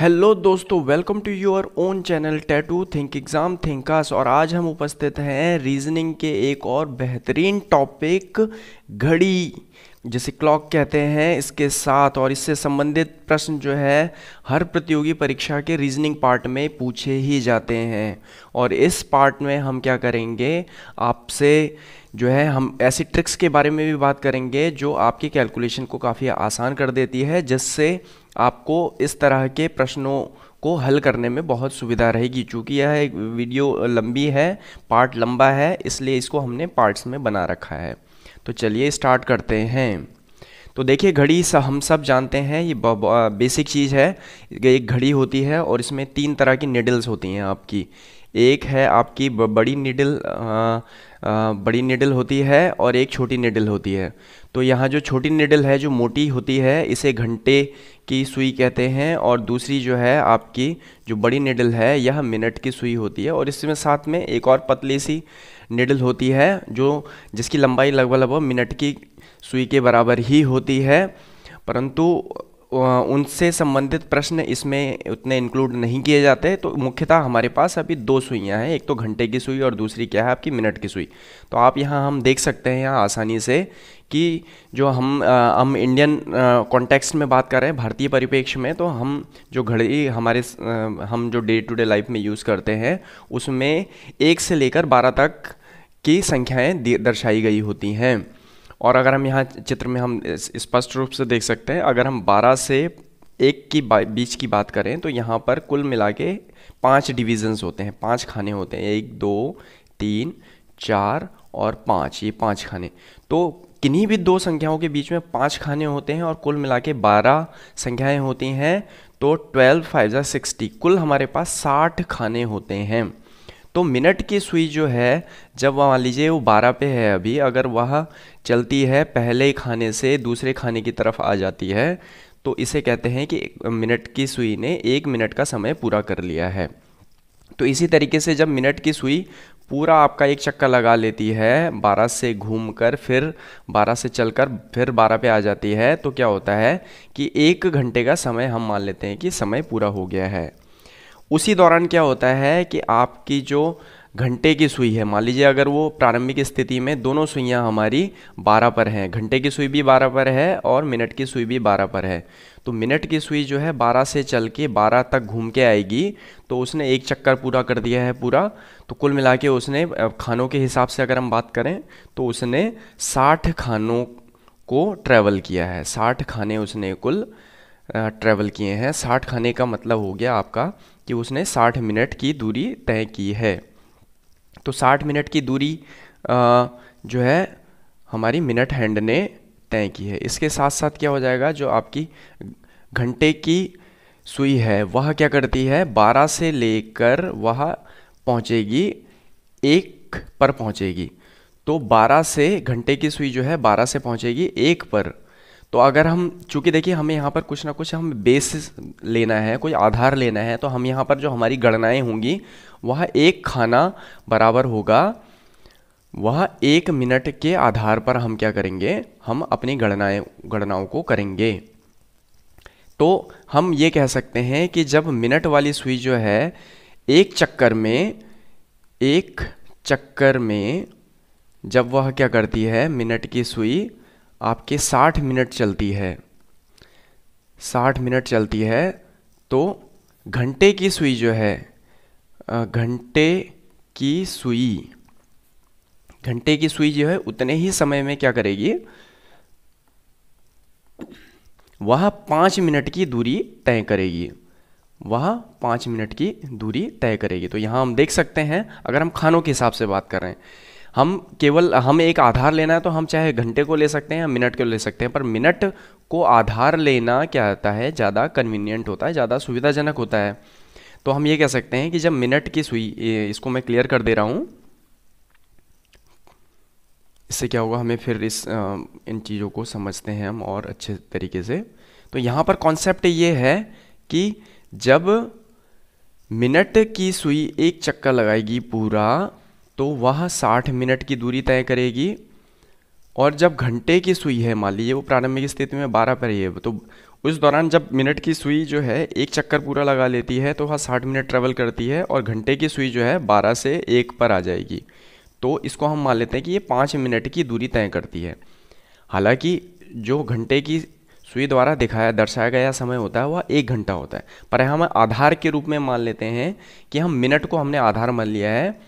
hello दोस्तों welcome to your own channel tattoo think exam थिंकास और आज हम उपस्थित हैं रीजनिंग के एक और बेहतरीन टॉपिक घड़ी जिसे क्लॉक कहते हैं इसके साथ और इससे संबंधित प्रश्न जो है हर प्रतियोगी परीक्षा के रीजनिंग पार्ट में पूछे ही जाते हैं और इस पार्ट में हम क्या करेंगे आपसे जो है हम ऐसी ट्रिक्स के बारे में भी बात करेंगे जो आपके कैलकुलेशन को काफ़ी आसान कर देती है जिससे आपको इस तरह के प्रश्नों को हल करने में बहुत सुविधा रहेगी चूँकि यह एक वीडियो लंबी है पार्ट लंबा है इसलिए इसको हमने पार्ट्स में बना रखा है तो चलिए स्टार्ट करते हैं तो देखिए घड़ी सा हम सब जानते हैं ये बेसिक चीज़ है एक घड़ी होती है और इसमें तीन तरह की निडल्स होती हैं आपकी एक है आपकी बड़ी निडल बड़ी निडल होती है और एक छोटी निडल होती है तो यहाँ जो छोटी निडल है जो मोटी होती है इसे घंटे की सुई कहते हैं और दूसरी जो है आपकी जो बड़ी निडल है यह मिनट की सुई होती है और इसमें साथ में एक और पतली सी निडल होती है जो जिसकी लंबाई लगभग लगभग मिनट की सुई के बराबर ही होती है परंतु उनसे संबंधित प्रश्न इसमें उतने इंक्लूड नहीं किए जाते तो मुख्यतः हमारे पास अभी दो सुइयाँ हैं एक तो घंटे की सुई और दूसरी क्या है आपकी मिनट की सुई तो आप यहाँ हम देख सकते हैं यहाँ आसानी से कि जो हम आ, हम इंडियन कॉन्टेक्स्ट में बात कर रहे हैं भारतीय परिप्रेक्ष्य में तो हम जो घड़ी हमारे आ, हम जो डे टू डे लाइफ में यूज़ करते हैं उसमें एक से लेकर बारह तक की संख्याएँ दर्शाई गई होती हैं और अगर हम यहाँ चित्र में हम स्पष्ट रूप से देख सकते हैं अगर हम 12 से एक की बीच की बात करें तो यहाँ पर कुल मिला के पाँच डिविजन्स होते हैं पाँच खाने होते हैं एक दो तीन चार और पाँच ये पाँच खाने तो किन्हीं भी दो संख्याओं के बीच में पाँच खाने होते हैं और कुल मिला के बारह संख्याएँ होती हैं तो ट्वेल्व फाइव जै सिक्सटी कुल हमारे पास साठ खाने होते हैं तो मिनट की सुई जो है जब मान लीजिए वो बारह पे है अभी अगर वह चलती है पहले खाने से दूसरे खाने की तरफ आ जाती है तो इसे कहते हैं कि मिनट की सुई ने एक मिनट का समय पूरा कर लिया है तो इसी तरीके से जब मिनट की सुई पूरा आपका एक चक्कर लगा लेती है बारह से घूम कर फिर बारह से चल कर फिर बारह पे आ जाती है तो क्या होता है कि एक घंटे का समय हम मान लेते हैं कि समय पूरा हो गया है उसी दौरान क्या होता है कि आपकी जो घंटे की सुई है मान लीजिए अगर वो प्रारंभिक स्थिति में दोनों सुइयाँ हमारी बारह पर हैं घंटे की सुई भी बारह पर है और मिनट की सुई भी बारह पर है तो मिनट की सुई जो है बारह से चल के बारह तक घूम के आएगी तो उसने एक चक्कर पूरा कर दिया है पूरा तो कुल मिला के उसने खानों के हिसाब से अगर हम बात करें तो उसने साठ खानों को ट्रैवल किया है साठ खाने उसने कुल ट्रैवल किए हैं साठ खाने का मतलब हो गया आपका कि उसने साठ मिनट की दूरी तय की है तो 60 मिनट की दूरी आ, जो है हमारी मिनट हैंड ने तय की है इसके साथ साथ क्या हो जाएगा जो आपकी घंटे की सुई है वह क्या करती है 12 से लेकर वह पहुंचेगी एक पर पहुंचेगी तो 12 से घंटे की सुई जो है 12 से पहुंचेगी एक पर तो अगर हम चूँकि देखिए हमें यहाँ पर कुछ ना कुछ हम बेस लेना है कोई आधार लेना है तो हम यहाँ पर जो हमारी गणनाएँ होंगी वह एक खाना बराबर होगा वह एक मिनट के आधार पर हम क्या करेंगे हम अपनी गणनाएँ गणनाओं को करेंगे तो हम ये कह सकते हैं कि जब मिनट वाली सुई जो है एक चक्कर में एक चक्कर में जब वह क्या करती है मिनट की सुई आपके 60 मिनट चलती है 60 मिनट चलती है तो घंटे की सुई जो है घंटे की सुई घंटे की सुई जो है उतने ही समय में क्या करेगी वह पाँच मिनट की दूरी तय करेगी वह पाँच मिनट की दूरी तय करेगी तो यहाँ हम देख सकते हैं अगर हम खानों के हिसाब से बात कर रहे हैं हम केवल हम एक आधार लेना है तो हम चाहे घंटे को ले सकते हैं मिनट को ले सकते हैं पर मिनट को आधार लेना क्या होता है ज़्यादा कन्वीनियंट होता है ज़्यादा सुविधाजनक होता है तो हम ये कह सकते हैं कि जब मिनट की सुई इसको मैं क्लियर कर दे रहा हूँ इससे क्या होगा हमें फिर इस इन चीज़ों को समझते हैं हम और अच्छे तरीके से तो यहाँ पर कॉन्सेप्ट ये है कि जब मिनट की सुई एक चक्कर लगाएगी पूरा तो वह 60 मिनट की दूरी तय करेगी और जब घंटे की सुई है मान लीजिए वो प्रारंभिक स्थिति में 12 पर ही है तो उस दौरान जब मिनट की सुई जो है एक चक्कर पूरा लगा लेती है तो वह 60 मिनट ट्रेवल करती है और घंटे की सुई जो है 12 से एक पर आ जाएगी तो इसको हम मान लेते हैं कि ये पाँच मिनट की दूरी तय करती है हालांकि जो घंटे की सुई द्वारा दिखाया दर्शाया गया समय होता है वह एक घंटा होता है पर हम आधार के रूप में मान लेते हैं कि हम मिनट को हमने आधार मान लिया है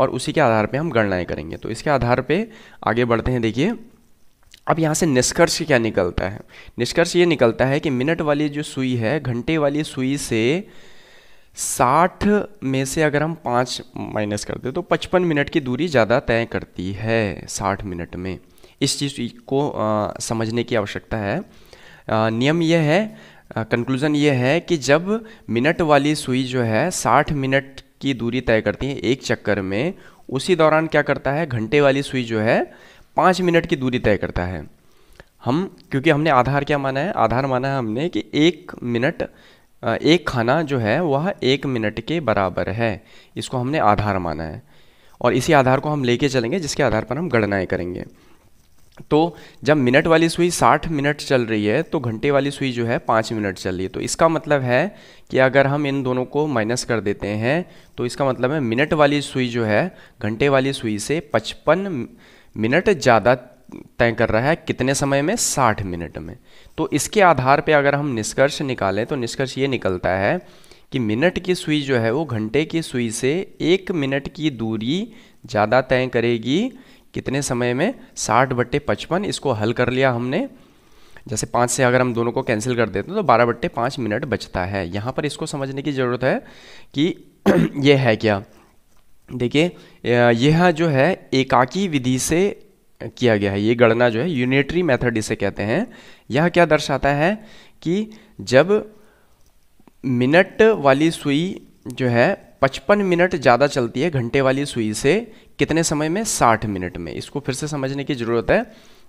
और उसी के आधार पे हम गणनाएं करेंगे तो इसके आधार पे आगे बढ़ते हैं देखिए अब यहाँ से निष्कर्ष क्या निकलता है निष्कर्ष ये निकलता है कि मिनट वाली जो सुई है घंटे वाली सुई से साठ में से अगर हम पाँच माइनस कर दें तो पचपन मिनट की दूरी ज़्यादा तय करती है साठ मिनट में इस चीज़ को आ, समझने की आवश्यकता है आ, नियम यह है कंक्लूज़न ये है कि जब मिनट वाली सुई जो है 60 मिनट की दूरी तय करती हैं एक चक्कर में उसी दौरान क्या करता है घंटे वाली सुई जो है पाँच मिनट की दूरी तय करता है हम क्योंकि हमने आधार क्या माना है आधार माना है हमने कि एक मिनट एक खाना जो है वह एक मिनट के बराबर है इसको हमने आधार माना है और इसी आधार को हम लेके चलेंगे जिसके आधार पर हम गणनाएँ करेंगे तो जब मिनट वाली सुई 60 मिनट चल रही है तो घंटे वाली सुई जो है पाँच मिनट चल रही है तो इसका मतलब है कि अगर हम इन दोनों को माइनस कर देते हैं तो इसका मतलब है मिनट वाली सुई जो है घंटे वाली सुई से 55 मिनट ज़्यादा तय कर रहा है कितने समय में 60 मिनट में तो इसके आधार पर अगर हम निष्कर्ष निकालें तो निष्कर्ष ये निकलता है कि मिनट की सुई जो है वो घंटे की सुई से एक मिनट की दूरी ज़्यादा तय करेगी कितने समय में साठ बट्टे पचपन इसको हल कर लिया हमने जैसे पाँच से अगर हम दोनों को कैंसिल कर देते हैं तो बारह बट्टे पाँच मिनट बचता है यहाँ पर इसको समझने की ज़रूरत है कि ये है क्या देखिए यह जो है एकाकी विधि से किया गया है ये गणना जो है यूनिटरी मेथड इसे कहते हैं यह क्या दर्शाता है कि जब मिनट वाली सुई जो है पचपन मिनट ज़्यादा चलती है घंटे वाली सुई से कितने समय में साठ मिनट में इसको फिर से समझने की ज़रूरत है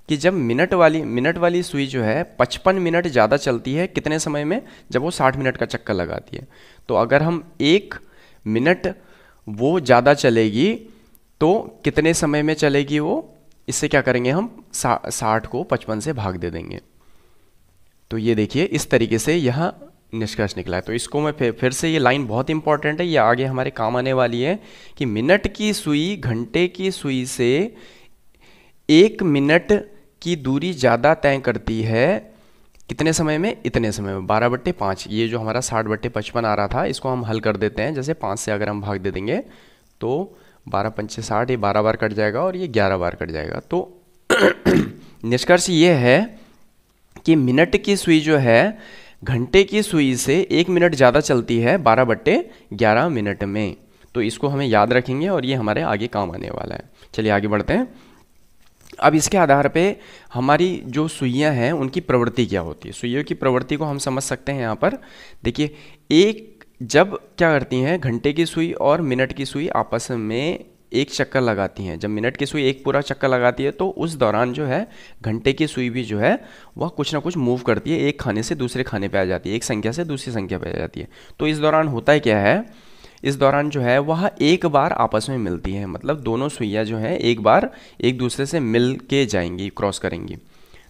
कि जब मिनट वाली मिनट वाली सुई जो है पचपन मिनट ज़्यादा चलती है कितने समय में जब वो साठ मिनट का चक्कर लगाती है तो अगर हम एक मिनट वो ज़्यादा चलेगी तो कितने समय में चलेगी वो इससे क्या करेंगे हम साठ को पचपन से भाग दे देंगे तो ये देखिए इस तरीके से यह निष्कर्ष निकला है तो इसको मैं फिर फिर से ये लाइन बहुत इंपॉर्टेंट है ये आगे हमारे काम आने वाली है कि मिनट की सुई घंटे की सुई से एक मिनट की दूरी ज़्यादा तय करती है कितने समय में इतने समय में बारह बट्टे पाँच ये जो हमारा साठ बट्टे पचपन आ रहा था इसको हम हल कर देते हैं जैसे पाँच से अगर हम भाग दे देंगे तो बारह पंचे साठ ये बारह बार कट जाएगा और ये ग्यारह बार कट जाएगा तो निष्कर्ष ये है कि मिनट की सुई जो है घंटे की सुई से एक मिनट ज़्यादा चलती है बारह बट्टे ग्यारह मिनट में तो इसको हमें याद रखेंगे और ये हमारे आगे काम आने वाला है चलिए आगे बढ़ते हैं अब इसके आधार पे हमारी जो सुइयाँ हैं उनकी प्रवृत्ति क्या होती है सुइयों की प्रवृत्ति को हम समझ सकते हैं यहाँ पर देखिए एक जब क्या करती हैं घंटे की सुई और मिनट की सुई आपस में एक चक्कर लगाती हैं जब मिनट की सुई एक पूरा चक्कर लगाती है तो उस दौरान जो है घंटे की सुई भी जो है वह कुछ ना कुछ मूव करती है एक खाने से दूसरे खाने पर आ जाती है एक संख्या से दूसरी संख्या पर आ जाती है तो इस दौरान होता है क्या है इस दौरान जो है वह एक बार आपस में मिलती है मतलब दोनों सुइयाँ जो हैं एक बार एक दूसरे से मिल के जाएंगी क्रॉस करेंगी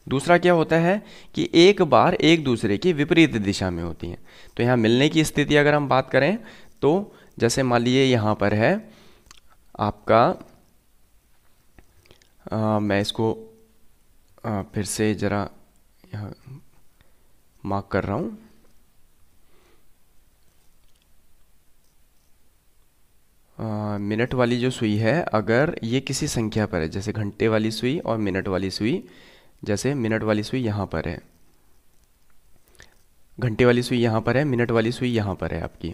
दूसरा क्या होता है कि एक बार एक दूसरे की विपरीत दिशा में होती हैं तो यहाँ मिलने की स्थिति अगर हम बात करें तो जैसे मान लीजिए यहाँ पर है आपका आ, मैं इसको आ, फिर से ज़रा यहाँ मार्क कर रहा हूँ मिनट वाली जो सुई है अगर ये किसी संख्या पर है जैसे घंटे वाली सुई और मिनट वाली सुई जैसे मिनट वाली सुई यहाँ पर है घंटे वाली सुई यहाँ पर है मिनट वाली सुई यहाँ पर है आपकी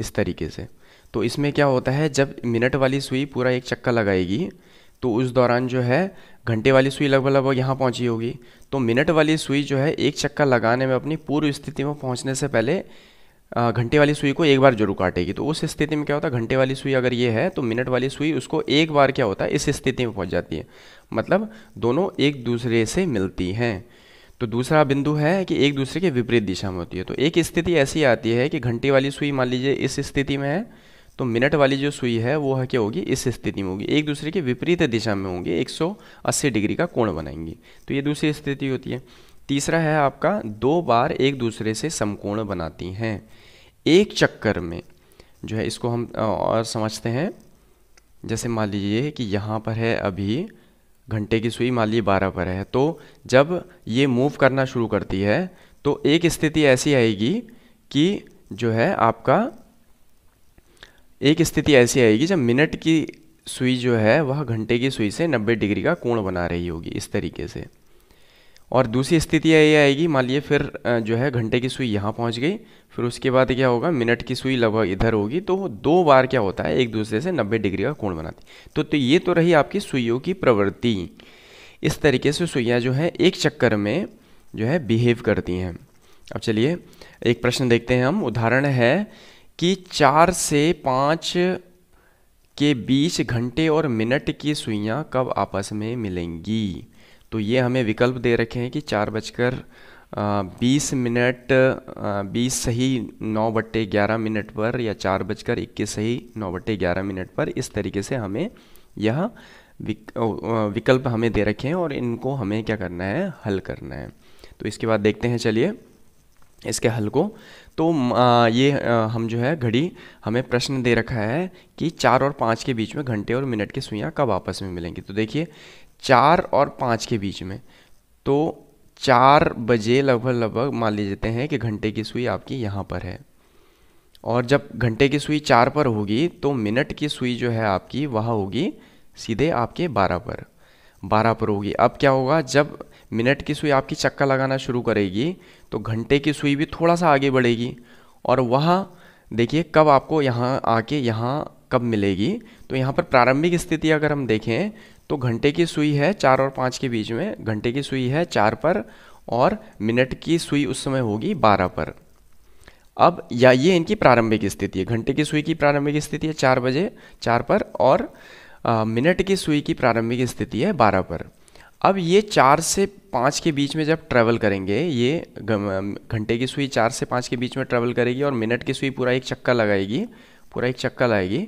इस तरीके से तो इसमें क्या होता है जब मिनट वाली सुई पूरा एक चक्कर लगाएगी तो उस दौरान जो है घंटे वाली सुई लगभग लगभग यहाँ पहुँची होगी तो मिनट वाली सुई जो है एक चक्कर लगाने में अपनी पूर्व स्थिति में पहुँचने से पहले घंटे वाली सुई को एक बार जरूर काटेगी तो उस स्थिति में क्या होता है घंटे वाली सुई अगर ये है तो मिनट वाली सुई उसको एक बार क्या होता है इस स्थिति में पहुँच जाती है मतलब दोनों एक दूसरे से मिलती हैं तो दूसरा बिंदु है कि एक दूसरे के विपरीत दिशा में होती है तो एक स्थिति ऐसी आती है कि घंटे वाली सुई मान लीजिए इस स्थिति में है तो मिनट वाली जो सुई है वो है क्या होगी इस स्थिति में होगी एक दूसरे के विपरीत दिशा में होंगे 180 डिग्री का कोण बनाएंगी तो ये दूसरी स्थिति होती है तीसरा है आपका दो बार एक दूसरे से समकोण बनाती हैं एक चक्कर में जो है इसको हम और समझते हैं जैसे मान लीजिए कि यहाँ पर है अभी घंटे की सुई मान लीजिए बारह पर है तो जब ये मूव करना शुरू करती है तो एक स्थिति ऐसी आएगी कि जो है आपका एक स्थिति ऐसी आएगी जब मिनट की सुई जो है वह घंटे की सुई से 90 डिग्री का कोण बना रही होगी इस तरीके से और दूसरी स्थिति ये आएगी मान लीजिए फिर जो है घंटे की सुई यहाँ पहुँच गई फिर उसके बाद क्या होगा मिनट की सुई लगभग इधर होगी तो दो बार क्या होता है एक दूसरे से 90 डिग्री का कोण बनाती तो, तो ये तो रही आपकी सुइयों की प्रवृत्ति इस तरीके से सुइयाँ जो है एक चक्कर में जो है बिहेव करती हैं अब चलिए एक प्रश्न देखते हैं हम उदाहरण है कि चार से पाँच के बीच घंटे और मिनट की सुइयाँ कब आपस में मिलेंगी तो ये हमें विकल्प दे रखे हैं कि चार बजकर बीस मिनट बीस सही नौ बट्टे ग्यारह मिनट पर या चार बजकर इक्कीस सही नौ बट्टे ग्यारह मिनट पर इस तरीके से हमें यह विकल्प हमें दे रखे हैं और इनको हमें क्या करना है हल करना है तो इसके बाद देखते हैं चलिए इसके हल को तो आ, ये आ, हम जो है घड़ी हमें प्रश्न दे रखा है कि चार और पाँच के बीच में घंटे और मिनट की सुइयाँ कब आपस में मिलेंगी तो देखिए चार और पाँच के बीच में तो चार बजे लगभग लगभग मान लीजिए हैं कि घंटे की सुई आपकी यहाँ पर है और जब घंटे की सुई चार पर होगी तो मिनट की सुई जो है आपकी वह होगी सीधे आपके बारह पर बारह पर होगी अब क्या होगा जब मिनट की सुई आपकी चक्का लगाना शुरू करेगी तो घंटे की सुई भी थोड़ा सा आगे बढ़ेगी और वह देखिए कब आपको यहाँ आके यहाँ कब मिलेगी तो यहाँ पर प्रारंभिक स्थिति अगर हम देखें तो घंटे की सुई है चार और पाँच के बीच में घंटे की सुई है चार पर और मिनट की सुई उस समय होगी बारह पर अब या ये इनकी प्रारंभिक स्थिति है घंटे की सुई की प्रारंभिक स्थिति है चार बजे चार पर और मिनट की सुई की प्रारंभिक स्थिति है बारह पर अब ये चार से पाँच के बीच में जब ट्रैवल करेंगे ये घंटे की सुई चार से पाँच के बीच में ट्रैवल करेगी और मिनट की सुई पूरा एक चक्का लगाएगी पूरा एक चक्का लगाएगी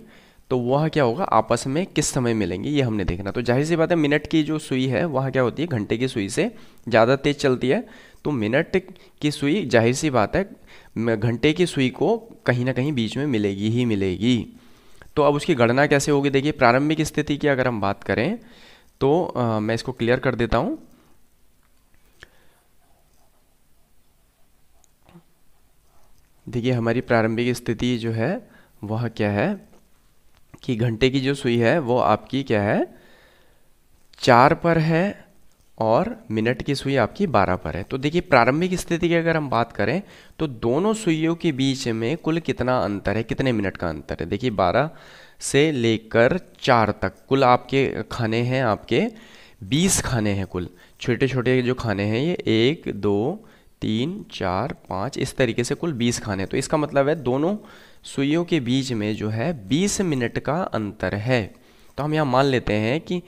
तो वह क्या होगा आपस में किस समय मिलेंगे ये हमने देखना तो जाहिर सी बात है मिनट की जो सुई है वह क्या होती है घंटे की सुई से ज़्यादा तेज़ चलती है तो मिनट की सुई जाहिर सी बात है घंटे की सुई को कहीं ना कहीं बीच में मिलेगी ही मिलेगी तो अब उसकी गणना कैसे होगी देखिए प्रारंभिक स्थिति की अगर हम बात करें तो आ, मैं इसको क्लियर कर देता हूं देखिए हमारी प्रारंभिक स्थिति जो है वह क्या है कि घंटे की जो सुई है वो आपकी क्या है चार पर है और मिनट की सुई आपकी बारह पर है तो देखिए प्रारंभिक स्थिति की अगर हम बात करें तो दोनों सुइयों के बीच में कुल कितना अंतर है कितने मिनट का अंतर है देखिए बारह से लेकर चार तक कुल आपके खाने हैं आपके बीस खाने हैं कुल छोटे छोटे जो खाने हैं ये एक दो तीन चार पाँच इस तरीके से कुल बीस खाने तो इसका मतलब है दोनों सुइयों के बीच में जो है बीस मिनट का अंतर है तो हम यहाँ मान लेते हैं कि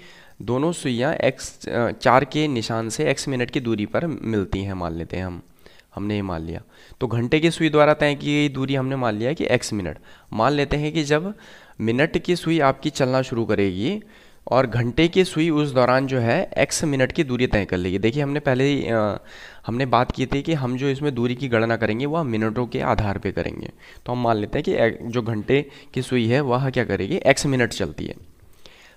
दोनों सुइयाँ एक्स चार के निशान से एक्स मिनट की दूरी पर मिलती हैं मान लेते हैं हम हमने ये मान लिया तो घंटे की सुई द्वारा तय की गई दूरी हमने मान लिया कि एक्स मिनट मान लेते हैं कि जब मिनट की सुई आपकी चलना शुरू करेगी और घंटे की सुई उस दौरान जो है एक्स मिनट की दूरी तय कर लेगी देखिए हमने पहले ही हमने बात की थी कि हम जो इसमें दूरी की गणना करेंगे वह मिनटों के आधार पे करेंगे तो हम मान लेते हैं कि जो घंटे की सुई है वह क्या करेगी एक्स मिनट चलती है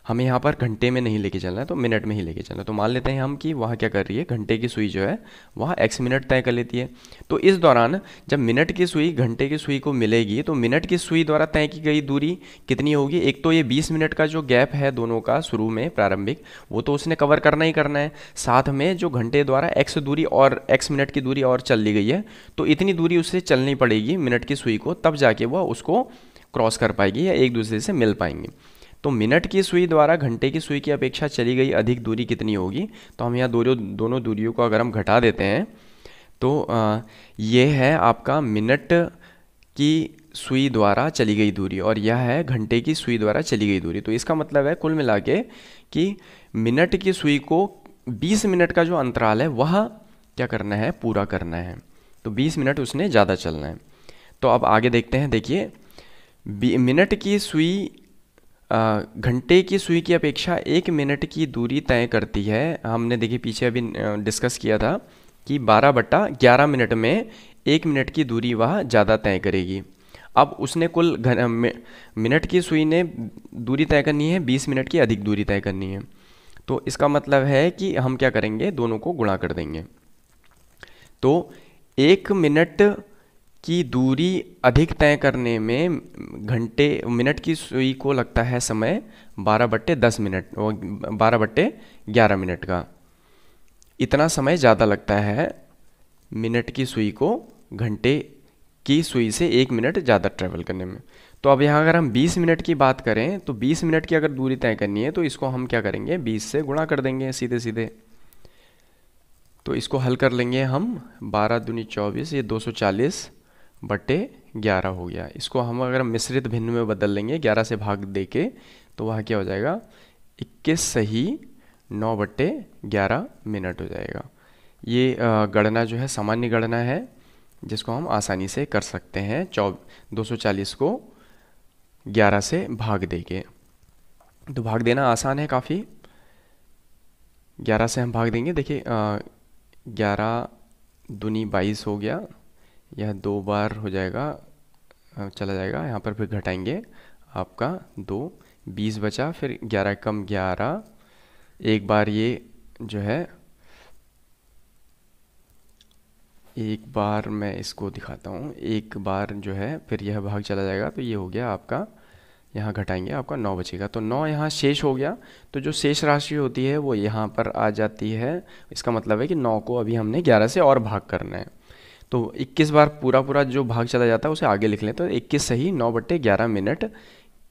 हमें यहाँ पर घंटे में नहीं लेके चलना है तो मिनट में ही लेके चलना है तो मान लेते हैं हम कि वहाँ क्या कर रही है घंटे की सुई जो है वहाँ एक्स मिनट तय कर लेती है तो इस दौरान जब मिनट की सुई घंटे की सुई को मिलेगी तो मिनट की सुई द्वारा तय की गई दूरी कितनी होगी एक तो ये बीस मिनट का जो गैप है दोनों का शुरू में प्रारंभिक वो तो उसने कवर करना ही करना है साथ में जो घंटे द्वारा एक्स दूरी और एक्स मिनट की दूरी और चल ली गई है तो इतनी दूरी उससे चलनी पड़ेगी मिनट की सुई को तब जाके वह उसको क्रॉस कर पाएगी या एक दूसरे से मिल पाएंगे तो मिनट की सुई द्वारा घंटे की सुई की अपेक्षा चली गई अधिक दूरी कितनी होगी तो हम यहाँ दोनों दोनों दूरियों को अगर हम घटा देते हैं तो आ, ये है आपका मिनट की सुई द्वारा चली गई दूरी और यह है घंटे की सुई द्वारा चली गई दूरी तो इसका मतलब है कुल मिला के कि मिनट की सुई को 20 मिनट का जो अंतराल है वह क्या करना है पूरा करना है तो 20 मिनट उसने ज़्यादा चलना है तो अब आगे देखते हैं देखिए मिनट की सुई घंटे की सुई की अपेक्षा एक मिनट की दूरी तय करती है हमने देखिए पीछे अभी डिस्कस किया था कि बारह बट्टा ग्यारह मिनट में एक मिनट की दूरी वह ज़्यादा तय करेगी अब उसने कुल मिनट की सुई ने दूरी तय करनी है बीस मिनट की अधिक दूरी तय करनी है तो इसका मतलब है कि हम क्या करेंगे दोनों को गुणा कर देंगे तो एक मिनट की दूरी अधिक तय करने में घंटे मिनट की सुई को लगता है समय बारह बट्टे दस मिनट बारह बट्टे ग्यारह मिनट का इतना समय ज़्यादा लगता है मिनट की सुई को घंटे की सुई से एक मिनट ज़्यादा ट्रैवल करने में तो अब यहाँ अगर हम 20 मिनट की बात करें तो 20 मिनट की अगर दूरी तय करनी है तो इसको हम क्या करेंगे 20 से गुणा कर देंगे सीधे सीधे तो इसको हल कर लेंगे हम 12 दूनी 24 ये 240 बटे ग्यारह हो गया इसको हम अगर मिश्रित भिन्न में बदल लेंगे ग्यारह से भाग दे के तो वह क्या हो जाएगा इक्कीस सही नौ बटे ग्यारह मिनट हो जाएगा ये गणना जो है सामान्य गणना है जिसको हम आसानी से कर सकते हैं चौ दो सौ चालीस को ग्यारह से भाग दे के तो भाग देना आसान है काफ़ी ग्यारह से हम भाग देंगे देखिए ग्यारह दूनी बाईस हो गया यह दो बार हो जाएगा चला जाएगा यहाँ पर फिर घटाएंगे आपका दो बीस बचा फिर ग्यारह कम ग्यारह एक बार ये जो है एक बार मैं इसको दिखाता हूँ एक बार जो है फिर यह भाग चला जाएगा तो ये हो गया आपका यहाँ घटाएंगे आपका नौ बचेगा तो नौ यहाँ शेष हो गया तो जो शेष राशि होती है वो यहाँ पर आ जाती है इसका मतलब है कि नौ को अभी हमने ग्यारह से और भाग करना है तो 21 बार पूरा पूरा जो भाग चला जाता है उसे आगे लिख लें तो 21 से ही नौ बट्टे ग्यारह मिनट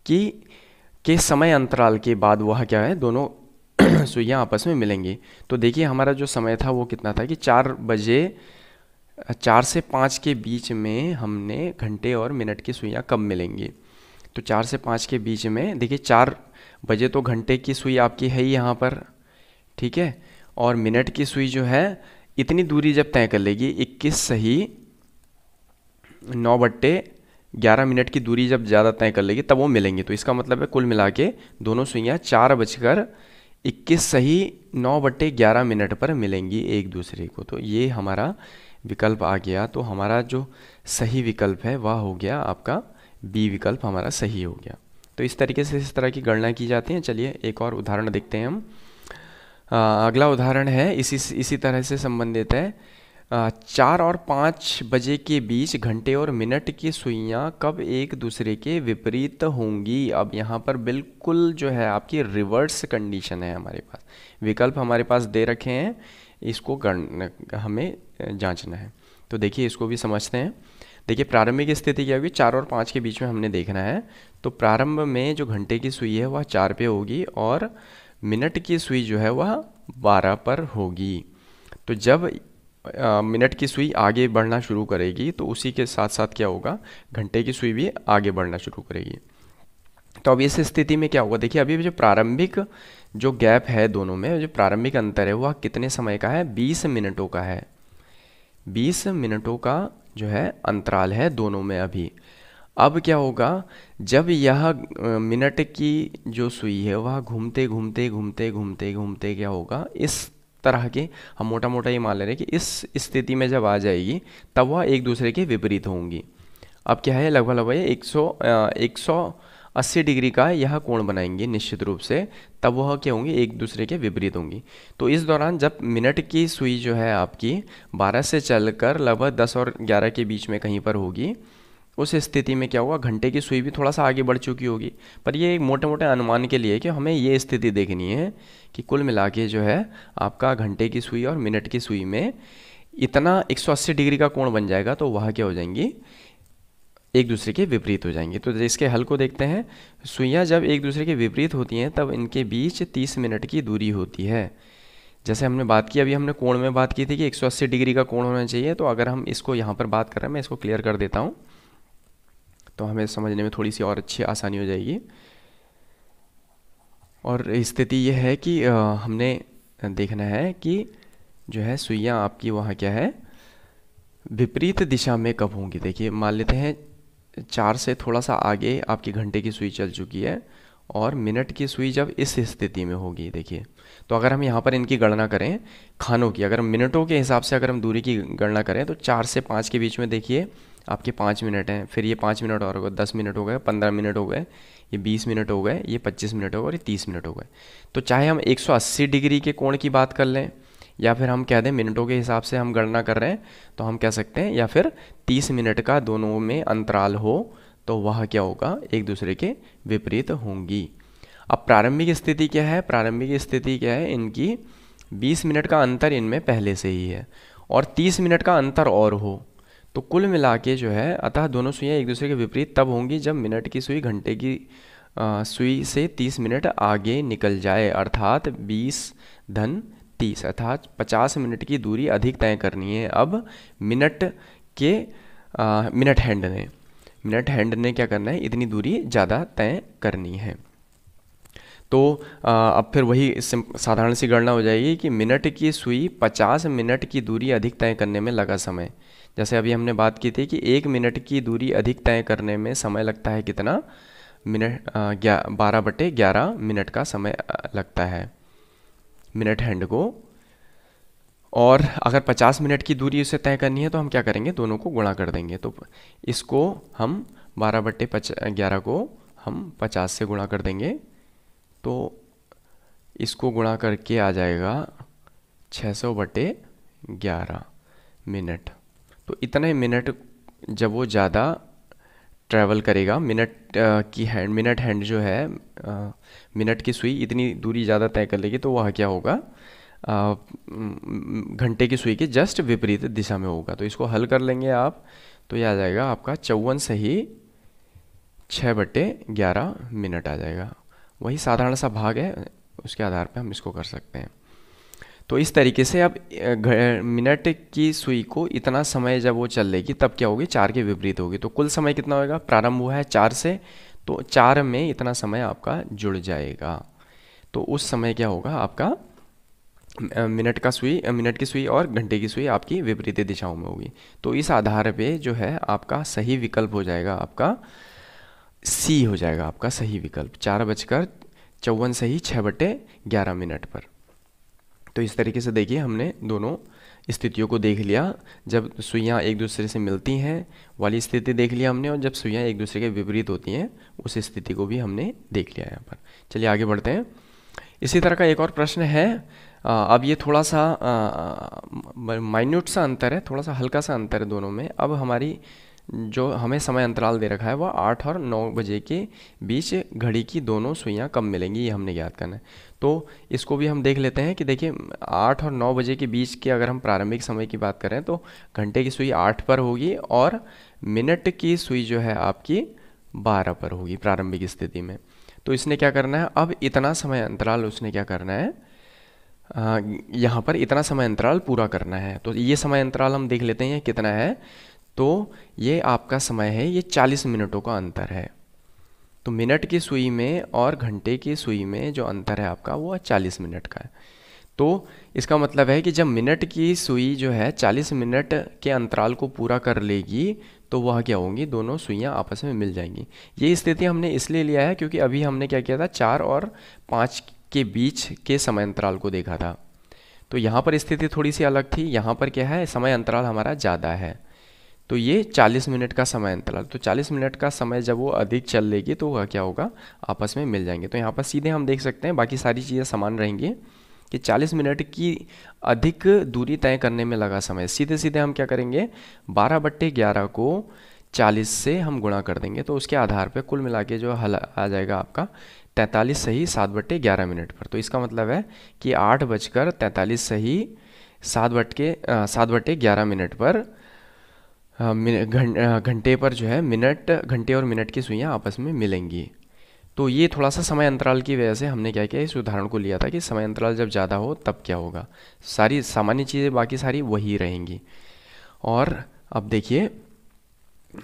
की के समय अंतराल के बाद वह क्या है दोनों सुइयाँ आपस में मिलेंगी तो देखिए हमारा जो समय था वो कितना था कि चार बजे चार से पाँच के बीच में हमने घंटे और मिनट की सुइयाँ कब मिलेंगी तो चार से पाँच के बीच में देखिए चार बजे तो घंटे की सुई आपकी है ही यहाँ पर ठीक है और मिनट की सुई जो है इतनी दूरी जब तय कर लेगी इक्कीस सही नौ बट्टे ग्यारह मिनट की दूरी जब ज़्यादा तय कर लेगी तब वो मिलेंगे तो इसका मतलब है कुल मिला के दोनों सुइयाँ चार बजकर इक्कीस सही नौ बट्टे ग्यारह मिनट पर मिलेंगी एक दूसरे को तो ये हमारा विकल्प आ गया तो हमारा जो सही विकल्प है वह हो गया आपका बी विकल्प हमारा सही हो गया तो इस तरीके से इस तरह की गणना की जाती है चलिए एक और उदाहरण देखते हैं हम अगला उदाहरण है इसी इसी तरह से संबंधित है चार और पाँच बजे के बीच घंटे और मिनट की सुइयाँ कब एक दूसरे के विपरीत होंगी अब यहाँ पर बिल्कुल जो है आपकी रिवर्स कंडीशन है हमारे पास विकल्प हमारे पास दे रखे हैं इसको हमें जांचना है तो देखिए इसको भी समझते हैं देखिए प्रारंभिक स्थिति क्या होगी चार और पाँच के बीच में हमने देखना है तो प्रारंभ में जो घंटे की सुई है वह चार पे होगी और मिनट की सुई जो है वह बारह पर होगी तो जब मिनट की सुई आगे बढ़ना शुरू करेगी तो उसी के साथ साथ क्या होगा घंटे की सुई भी आगे बढ़ना शुरू करेगी तो अब इस स्थिति में क्या होगा देखिए अभी जो प्रारंभिक जो गैप है दोनों में जो प्रारंभिक अंतर है वह कितने समय का है बीस मिनटों का है बीस मिनटों का जो है अंतराल है दोनों में अभी अब क्या होगा जब यह मिनट की जो सुई है वह घूमते घूमते घूमते घूमते घूमते क्या होगा इस तरह के हम मोटा मोटा ये मान ले रहे हैं कि इस स्थिति में जब आ जाएगी तब वह एक दूसरे के विपरीत होंगी अब क्या है लगभग लगभग ये एक सौ एक सौ अस्सी डिग्री का यह कोण बनाएंगे निश्चित रूप से तब वह क्या होंगी एक दूसरे के विपरीत होंगी तो इस दौरान जब मिनट की सुई जो है आपकी बारह से चलकर लगभग दस और ग्यारह के बीच में कहीं पर होगी उस स्थिति में क्या हुआ घंटे की सुई भी थोड़ा सा आगे बढ़ चुकी होगी पर ये एक मोटे मोटे अनुमान के लिए कि हमें ये स्थिति देखनी है कि कुल मिला के जो है आपका घंटे की सुई और मिनट की सुई में इतना 180 डिग्री का कोण बन जाएगा तो वह क्या हो जाएंगी एक दूसरे के विपरीत हो जाएंगे तो इसके हल को देखते हैं सुइयाँ जब एक दूसरे के विपरीत होती हैं तब इनके बीच तीस मिनट की दूरी होती है जैसे हमने बात की अभी हमने कोण में बात की थी कि 180 डिग्री का कोण होना चाहिए तो अगर हम इसको यहाँ पर बात कर रहे हैं मैं इसको क्लियर कर देता हूँ तो हमें समझने में थोड़ी सी और अच्छी आसानी हो जाएगी और स्थिति यह है कि हमने देखना है कि जो है सुइयाँ आपकी वहाँ क्या है विपरीत दिशा में कब होंगी देखिए मान लेते हैं चार से थोड़ा सा आगे आपकी घंटे की सुई चल चुकी है और मिनट की सुई जब इस स्थिति में होगी देखिए तो अगर हम यहाँ पर इनकी गणना करें खानों की अगर मिनटों के हिसाब से अगर हम दूरी की गणना करें तो चार से पाँच के बीच में देखिए आपके पाँच मिनट हैं फिर ये पाँच मिनट और हो गए दस मिनट हो गए पंद्रह मिनट हो गए ये बीस मिनट हो गए ये पच्चीस मिनट हो गए और ये तीस मिनट हो गए तो चाहे हम एक सौ अस्सी डिग्री के कोण की बात कर लें या फिर हम कह दें मिनटों के हिसाब से हम गणना कर रहे हैं तो हम कह सकते हैं या फिर तीस मिनट का दोनों में अंतराल हो तो वह क्या होगा एक दूसरे के विपरीत होंगी अब प्रारंभिक स्थिति क्या है प्रारंभिक स्थिति क्या है इनकी 20 मिनट का अंतर इनमें पहले से ही है और 30 मिनट का अंतर और हो तो कुल मिला के जो है अतः दोनों सुइयाँ एक दूसरे के विपरीत तब होंगी जब मिनट की सुई घंटे की सुई से 30 मिनट आगे निकल जाए अर्थात 20 धन 30 अर्थात 50 मिनट की दूरी अधिक तय करनी है अब मिनट के आ, मिनट हैंड ने मिनट हैंड ने क्या करना है इतनी दूरी ज़्यादा तय करनी है तो अब फिर वही साधारण सी गणना हो जाएगी कि मिनट की सुई 50 मिनट की दूरी अधिक तय करने में लगा समय जैसे अभी हमने बात की थी कि एक मिनट की दूरी अधिक तय करने में समय लगता है कितना मिनट बारह बटे ग्यारह मिनट का समय लगता है मिनट हैंड को और अगर 50 मिनट की दूरी उसे तय करनी है तो हम क्या करेंगे दोनों को गुणा कर देंगे तो इसको हम 12 बटे पच ग्यारह को हम 50 से गुणा कर देंगे तो इसको गुणा करके आ जाएगा 600 बटे ग्यारह मिनट तो इतने मिनट जब वो ज़्यादा ट्रैवल करेगा मिनट की हैंड मिनट हैंड जो है मिनट की सुई इतनी दूरी ज़्यादा तय कर लेगी तो वह क्या होगा घंटे की सुई के जस्ट विपरीत दिशा में होगा तो इसको हल कर लेंगे आप तो यह आ जाएगा आपका चौवन सही छः बटे ग्यारह मिनट आ जाएगा वही साधारण सा भाग है उसके आधार पे हम इसको कर सकते हैं तो इस तरीके से अब मिनट की सुई को इतना समय जब वो चल लेगी तब क्या होगी चार के विपरीत होगी तो कुल समय कितना होगा प्रारंभ हुआ है चार से तो चार में इतना समय आपका जुड़ जाएगा तो उस समय क्या होगा आपका मिनट का सुई मिनट की सुई और घंटे की सुई आपकी विपरीत दिशाओं में होगी तो इस आधार पे जो है आपका सही विकल्प हो जाएगा आपका सी हो जाएगा आपका सही विकल्प चार बजकर चौवन सही छः बटे ग्यारह मिनट पर तो इस तरीके से देखिए हमने दोनों स्थितियों को देख लिया जब सुइयाँ एक दूसरे से मिलती हैं वाली स्थिति देख लिया हमने और जब सुइयाँ एक दूसरे के विपरीत होती हैं उस स्थिति को भी हमने देख लिया यहाँ पर चलिए आगे बढ़ते हैं इसी तरह का एक और प्रश्न है अब ये थोड़ा सा माइन्यूट सा अंतर है थोड़ा सा हल्का सा अंतर है दोनों में अब हमारी जो हमें समय अंतराल दे रखा है वह आठ और नौ बजे के बीच घड़ी की दोनों सुइयाँ कब मिलेंगी ये हमने याद करना है तो इसको भी हम देख लेते हैं कि देखिए आठ और नौ बजे के बीच के अगर हम प्रारंभिक समय की बात करें तो घंटे की सुई आठ पर होगी और मिनट की सुई जो है आपकी बारह पर होगी प्रारंभिक स्थिति में तो इसने क्या करना है अब इतना समय अंतराल उसने क्या करना है यहाँ पर इतना समय अंतराल पूरा करना है तो ये समय अंतराल हम देख लेते हैं कितना है तो ये आपका समय है ये 40 मिनटों का अंतर है तो मिनट की सुई में और घंटे की सुई में जो अंतर है आपका वो 40 मिनट का है तो इसका मतलब है कि जब मिनट की सुई जो है 40 मिनट के अंतराल को पूरा कर लेगी तो वह क्या होंगी दोनों सुइयाँ आपस में मिल जाएंगी ये स्थिति हमने इसलिए लिया है क्योंकि अभी हमने क्या किया था चार और पाँच के बीच के समय अंतराल को देखा था तो यहाँ पर स्थिति थोड़ी सी अलग थी यहाँ पर क्या है समय अंतराल हमारा ज़्यादा है तो ये 40 मिनट का समय अंतराल तो 40 मिनट का समय जब वो अधिक चल लेगी तो वह क्या होगा आपस में मिल जाएंगे तो यहाँ पर सीधे हम देख सकते हैं बाकी सारी चीज़ें समान रहेंगी कि 40 मिनट की अधिक दूरी तय करने में लगा समय सीधे सीधे हम क्या करेंगे बारह बट्टे ग्यारह को चालीस से हम गुणा कर देंगे तो उसके आधार पर कुल मिला के जो हल आ जाएगा आपका तैंतालीस सही सात बट्टे ग्यारह मिनट पर तो इसका मतलब है कि आठ बजकर तैंतालीस सही सात बट के सात बट्टे ग्यारह मिनट पर घंटे पर जो है मिनट घंटे और मिनट की सुइयाँ आपस में मिलेंगी तो ये थोड़ा सा समय अंतराल की वजह से हमने क्या किया इस उदाहरण को लिया था कि समय अंतराल जब ज़्यादा हो तब क्या होगा सारी सामान्य चीज़ें बाकी सारी वही रहेंगी और अब देखिए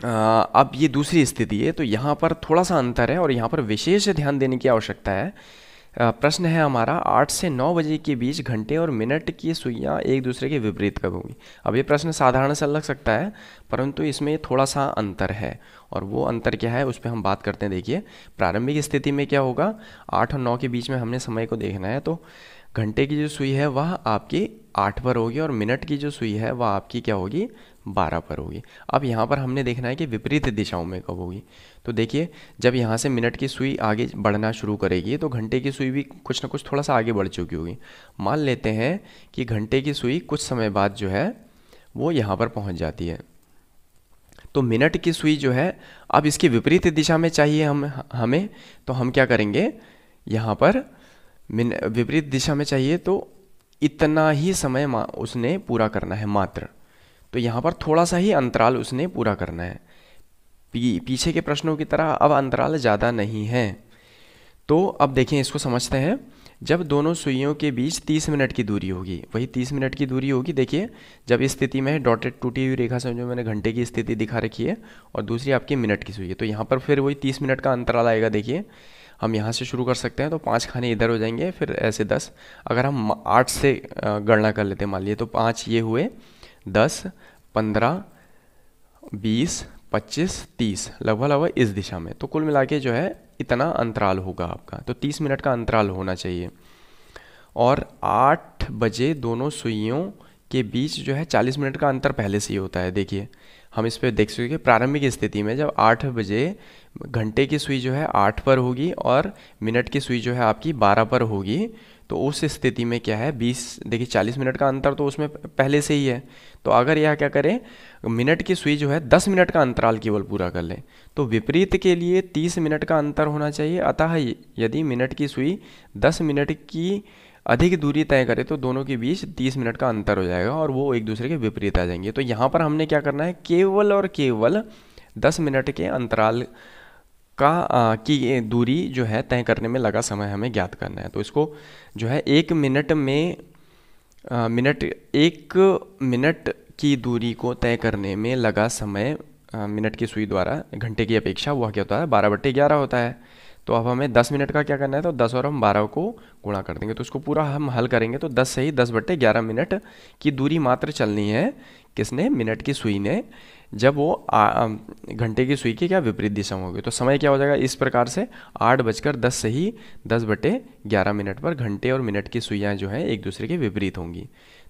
अब ये दूसरी स्थिति है तो यहाँ पर थोड़ा सा अंतर है और यहाँ पर विशेष ध्यान देने की आवश्यकता है प्रश्न है हमारा आठ से नौ बजे के बीच घंटे और मिनट की सुइयाँ एक दूसरे के विपरीत कब होंगी अब ये प्रश्न साधारण से लग सकता है परंतु इसमें थोड़ा सा अंतर है और वो अंतर क्या है उस पर हम बात करते हैं देखिए प्रारंभिक स्थिति में क्या होगा आठ और नौ के बीच में हमने समय को देखना है तो घंटे की जो सुई है वह आपकी आठ पर होगी और मिनट की जो सुई है वह आपकी क्या होगी बारह पर होगी अब यहाँ पर हमने देखना है कि विपरीत दिशाओं में कब होगी तो देखिए जब यहाँ से मिनट की सुई आगे बढ़ना शुरू करेगी तो घंटे की सुई भी कुछ ना कुछ थोड़ा सा आगे बढ़ चुकी होगी मान लेते हैं कि घंटे की सुई कुछ समय बाद जो है वो यहाँ पर पहुँच जाती है तो मिनट की सुई जो है अब इसकी विपरीत दिशा में चाहिए हम हमें तो हम क्या करेंगे यहाँ पर विपरीत दिशा में चाहिए तो इतना ही समय उसने पूरा करना है मात्र तो यहाँ पर थोड़ा सा ही अंतराल उसने पूरा करना है पीछे के प्रश्नों की तरह अब अंतराल ज़्यादा नहीं है तो अब देखें इसको समझते हैं जब दोनों सुइयों के बीच 30 मिनट की दूरी होगी वही 30 मिनट की दूरी होगी देखिए जब इस स्थिति में डॉटेड टूटी हुई रेखा समझो मैंने घंटे की स्थिति दिखा रखी है और दूसरी आपकी मिनट की सुई है तो यहाँ पर फिर वही 30 मिनट का अंतराल आएगा देखिए हम यहाँ से शुरू कर सकते हैं तो पाँच खाने इधर हो जाएंगे फिर ऐसे दस अगर हम आठ से गणना कर लेते मान लिए तो पाँच ये हुए दस पंद्रह बीस पच्चीस तीस लगभग लगभग इस दिशा में तो कुल मिला के जो है इतना अंतराल होगा आपका तो तीस मिनट का अंतराल होना चाहिए और आठ बजे दोनों सुइयों के बीच जो है चालीस मिनट का अंतर पहले से ही होता है देखिए हम इस पर देख सकते प्रारंभिक स्थिति में जब आठ बजे घंटे की सुई जो है आठ पर होगी और मिनट की सुई जो है आपकी बारह पर होगी तो उस स्थिति में क्या है बीस देखिए चालीस मिनट का अंतर तो उसमें पहले से ही है तो अगर यह क्या करें मिनट की सुई जो है दस मिनट का अंतराल केवल पूरा कर ले तो विपरीत के लिए तीस मिनट का अंतर होना चाहिए अतः यदि मिनट की सुई दस मिनट की अधिक दूरी तय करे तो दोनों के बीच 30 मिनट का अंतर हो जाएगा और वो एक दूसरे के विपरीत आ जाएंगे तो यहाँ पर हमने क्या करना है केवल और केवल दस मिनट के अंतराल का आ, की दूरी जो है तय करने में लगा समय हमें ज्ञात करना है तो इसको जो है एक मिनट में आ, मिनट एक मिनट की दूरी को तय करने में लगा समय मिनट की सुई द्वारा घंटे की अपेक्षा वह क्या होता है बारह बट्टे ग्यारह होता है तो अब हमें दस मिनट का क्या करना है तो दस और हम बारह को गुणा कर देंगे तो इसको पूरा हम हल करेंगे तो दस से ही दस बट्टे ग्यारह मिनट की दूरी मात्र चलनी है किसने मिनट की सुई ने जब वो घंटे की सुई की क्या विपरीत दिशा होगी तो समय क्या हो जाएगा इस प्रकार से आठ बजकर दस से ही दस बटे ग्यारह मिनट पर घंटे और मिनट की सुइयाँ जो हैं एक दूसरे के विपरीत होंगी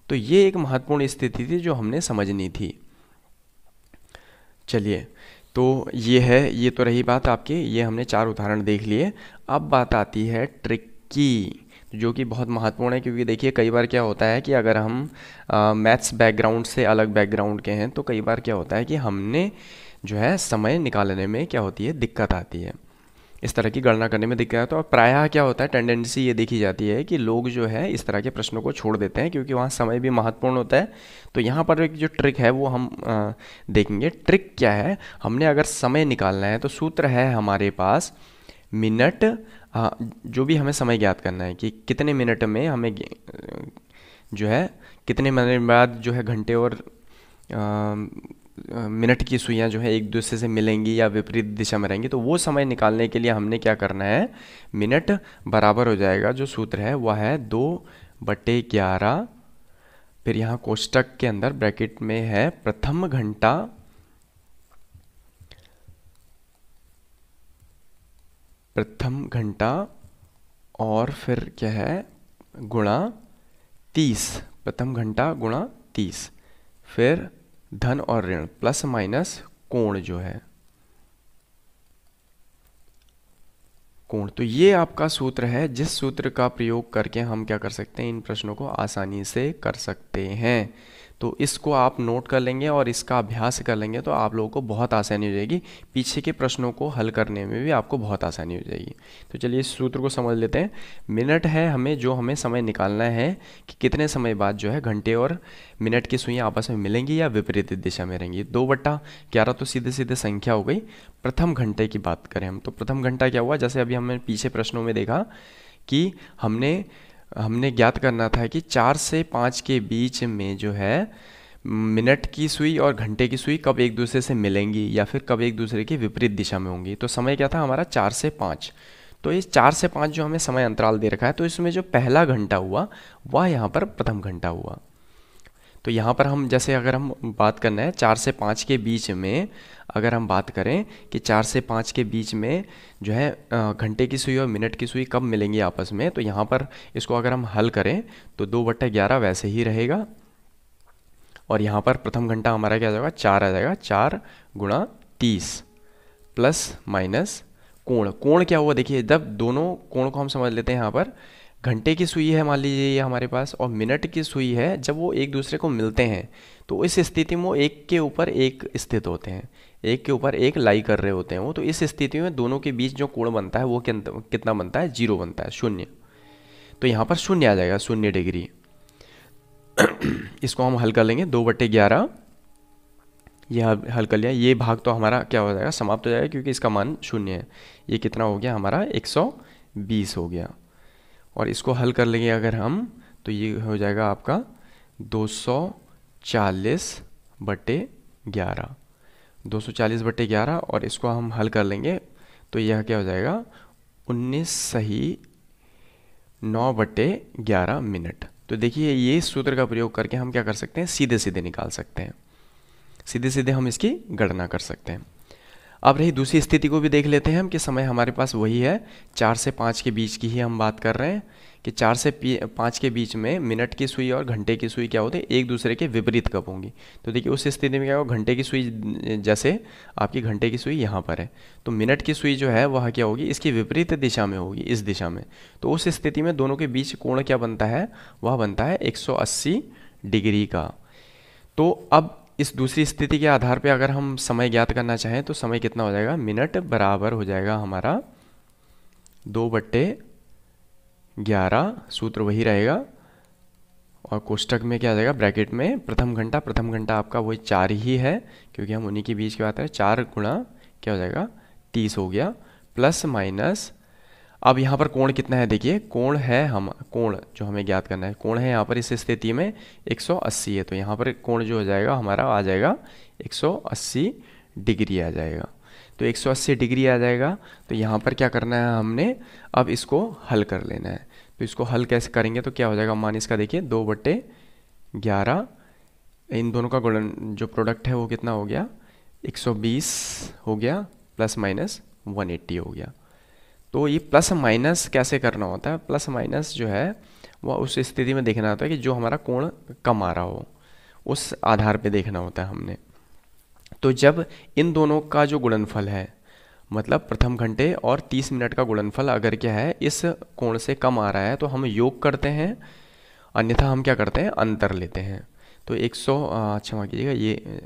तो ये एक महत्वपूर्ण स्थिति थी जो हमने समझनी थी चलिए तो ये है ये तो रही बात आपकी ये हमने चार उदाहरण देख लिए अब बात आती है ट्रिक की जो कि बहुत महत्वपूर्ण है क्योंकि देखिए कई बार क्या होता है कि अगर हम मैथ्स बैकग्राउंड से अलग बैकग्राउंड के हैं तो कई बार क्या होता है कि हमने जो है समय निकालने में क्या होती है दिक्कत आती है इस तरह की गणना करने में दिक्कत आती है और तो प्रायः क्या होता है टेंडेंसी ये देखी जाती है कि लोग जो है इस तरह के प्रश्नों को छोड़ देते हैं क्योंकि वहाँ समय भी महत्वपूर्ण होता है तो यहाँ पर एक जो ट्रिक है वो हम आ, देखेंगे ट्रिक क्या है हमने अगर समय निकालना है तो सूत्र है हमारे पास मिनट हाँ जो भी हमें समय ज्ञात करना है कि कितने मिनट में हमें जो है कितने मिनट बाद जो है घंटे और मिनट की सुइयाँ जो है एक दूसरे से मिलेंगी या विपरीत दिशा में रहेंगी तो वो समय निकालने के लिए हमने क्या करना है मिनट बराबर हो जाएगा जो सूत्र है वह है दो बटे ग्यारह फिर यहाँ कोष्टक के अंदर ब्रैकेट में है प्रथम घंटा प्रथम घंटा और फिर क्या है गुणा तीस प्रथम घंटा गुणा तीस फिर धन और ऋण प्लस माइनस कोण जो है कोण तो ये आपका सूत्र है जिस सूत्र का प्रयोग करके हम क्या कर सकते हैं इन प्रश्नों को आसानी से कर सकते हैं तो इसको आप नोट कर लेंगे और इसका अभ्यास कर लेंगे तो आप लोगों को बहुत आसानी हो जाएगी पीछे के प्रश्नों को हल करने में भी आपको बहुत आसानी हो जाएगी तो चलिए इस सूत्र को समझ लेते हैं मिनट है हमें जो हमें समय निकालना है कि कितने समय बाद जो है घंटे और मिनट की सुइयाँ आपस में मिलेंगी या विपरीत दिशा में रहेंगी दो बट्टा ग्यारह तो सीधे सीधे संख्या हो गई प्रथम घंटे की बात करें हम तो प्रथम घंटा क्या हुआ जैसे अभी हमने पीछे प्रश्नों में देखा कि हमने हमने ज्ञात करना था कि चार से पाँच के बीच में जो है मिनट की सुई और घंटे की सुई कब एक दूसरे से मिलेंगी या फिर कब एक दूसरे की विपरीत दिशा में होंगी तो समय क्या था हमारा चार से पाँच तो इस चार से पाँच जो हमें समय अंतराल दे रखा है तो इसमें जो पहला घंटा हुआ वह यहाँ पर प्रथम घंटा हुआ तो यहाँ पर हम जैसे अगर हम बात करना है चार से पाँच के बीच में अगर हम बात करें कि चार से पाँच के बीच में जो है घंटे की सुई और मिनट की सुई कब मिलेंगी आपस में तो यहाँ पर इसको अगर हम हल करें तो दो बट्टे ग्यारह वैसे ही रहेगा और यहाँ पर प्रथम घंटा हमारा क्या आ जाएगा चार आ जाएगा चार गुणा तीस प्लस माइनस कोण कोण क्या हुआ देखिए जब दोनों कोण को हम समझ लेते हैं यहाँ पर घंटे की सुई है मान लीजिए ये हमारे पास और मिनट की सुई है जब वो एक दूसरे को मिलते हैं तो इस स्थिति में वो एक के ऊपर एक स्थित होते हैं एक के ऊपर एक लाई कर रहे होते हैं वो तो इस स्थिति में दोनों के बीच जो कोण बनता है वो कितना बनता है जीरो बनता है शून्य तो यहाँ पर शून्य आ जाएगा शून्य डिग्री इसको हम हल कर लेंगे दो बटे ग्यारह यह हल कर लिया ये भाग तो हमारा क्या हो जाएगा समाप्त हो जाएगा क्योंकि इसका मान शून्य है ये कितना हो गया हमारा 120 हो गया और इसको हल कर लेंगे अगर हम तो ये हो जाएगा आपका दो सौ चालीस बटे ग्यारह दो सौ चालीस बटे ग्यारह और इसको हम हल कर लेंगे तो यह क्या हो जाएगा उन्नीस सही नौ बटे ग्यारह मिनट तो देखिए ये सूत्र का प्रयोग करके हम क्या कर सकते हैं सीधे सीधे निकाल सकते हैं सीधे सीधे हम इसकी गणना कर सकते हैं अब रही दूसरी स्थिति को भी देख लेते हैं हम कि समय हमारे पास वही है चार से पाँच के बीच की ही हम बात कर रहे हैं कि चार से पाँच के बीच में मिनट की सुई और घंटे की सुई क्या होती है एक दूसरे के विपरीत कब होंगी तो देखिए उस स्थिति में क्या होगा घंटे की सुई जैसे आपकी घंटे की सुई यहाँ पर है तो मिनट की सुई जो है वह क्या होगी इसकी विपरीत दिशा में होगी इस दिशा में तो उस स्थिति में दोनों के बीच कोण क्या बनता है वह बनता है एक डिग्री का तो अब इस दूसरी स्थिति के आधार पर अगर हम समय ज्ञात करना चाहें तो समय कितना हो जाएगा मिनट बराबर हो जाएगा हमारा दो बट्टे ग्यारह सूत्र वही रहेगा और कोष्टक में क्या आ जाएगा ब्रैकेट में प्रथम घंटा प्रथम घंटा आपका वही चार ही है क्योंकि हम उन्हीं के बीच की बात है चार गुणा क्या हो जाएगा तीस हो गया प्लस माइनस अब यहाँ पर कोण कितना है देखिए कोण है हम कोण जो हमें ज्ञात करना है कोण है यहाँ पर इस स्थिति में 180 है तो यहाँ पर कोण जो हो जाएगा हमारा आ जाएगा 180 डिग्री आ जाएगा तो 180 डिग्री आ जाएगा तो यहाँ पर क्या करना है हमने अब इसको हल कर लेना है तो इसको हल कैसे करेंगे तो क्या हो जाएगा मान इसका देखिए दो बट्टे ग्यारह इन दोनों का गुणन जो प्रोडक्ट है वो कितना हो गया 120 हो गया प्लस माइनस 180 हो गया तो ये प्लस माइनस कैसे करना होता है प्लस माइनस जो है वह उस स्थिति में देखना होता है कि जो हमारा कोण कम आ रहा हो उस आधार पर देखना होता है हमने तो जब इन दोनों का जो गुणनफल है मतलब प्रथम घंटे और 30 मिनट का गुणनफल अगर क्या है इस कोण से कम आ रहा है तो हम योग करते हैं अन्यथा हम क्या करते हैं अंतर लेते हैं तो 100 सौ क्षमा कीजिएगा ये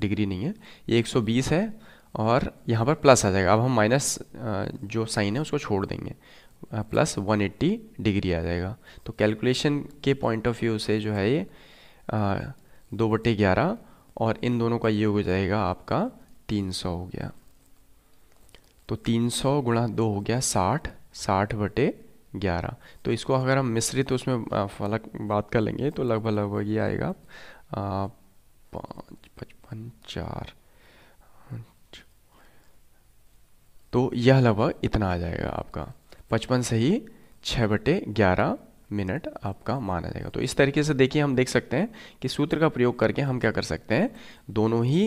डिग्री नहीं है ये 120 है और यहाँ पर प्लस आ जाएगा अब हम माइनस जो साइन है उसको छोड़ देंगे प्लस 180 डिग्री आ जाएगा तो कैलकुलेशन के पॉइंट ऑफ व्यू से जो है ये दो बटे ग्यारह और इन दोनों का ये हो जाएगा आपका तीन सौ हो गया तो 300 सौ गुणा दो हो गया 60 60 बटे ग्यारह तो इसको अगर हम मिश्रित तो उसमें फलक बात कर लेंगे तो लगभग लगभग ये आएगा पाँच पचपन चार तो यह लगभग इतना आ जाएगा आपका पचपन से ही छः बटे ग्यारह मिनट आपका माना जाएगा तो इस तरीके से देखिए हम देख सकते हैं कि सूत्र का प्रयोग करके हम क्या कर सकते हैं दोनों ही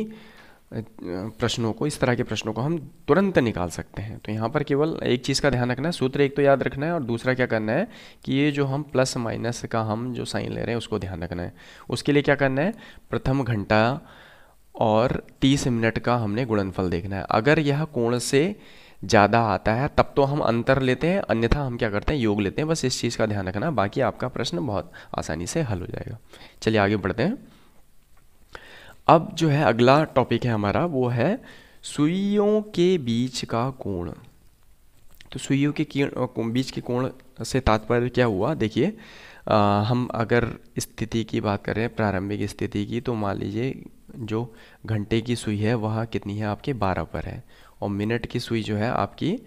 प्रश्नों को इस तरह के प्रश्नों को हम तुरंत निकाल सकते हैं तो यहाँ पर केवल एक चीज़ का ध्यान रखना है सूत्र एक तो याद रखना है और दूसरा क्या करना है कि ये जो हम प्लस माइनस का हम जो साइन ले रहे हैं उसको ध्यान रखना है उसके लिए क्या करना है प्रथम घंटा और तीस मिनट का हमने गुणनफल देखना है अगर यह कोण से ज़्यादा आता है तब तो हम अंतर लेते हैं अन्यथा हम क्या करते हैं योग लेते हैं बस इस चीज़ का ध्यान रखना बाकी आपका प्रश्न बहुत आसानी से हल हो जाएगा चलिए आगे बढ़ते हैं अब जो है अगला टॉपिक है हमारा वो है सुइयों के बीच का कोण तो सुइयों के बीच के कोण से तात्पर्य क्या हुआ देखिए हम अगर स्थिति की बात करें प्रारंभिक स्थिति की तो मान लीजिए जो घंटे की सुई है वह कितनी है आपके बारह पर है और मिनट की सुई जो है आपकी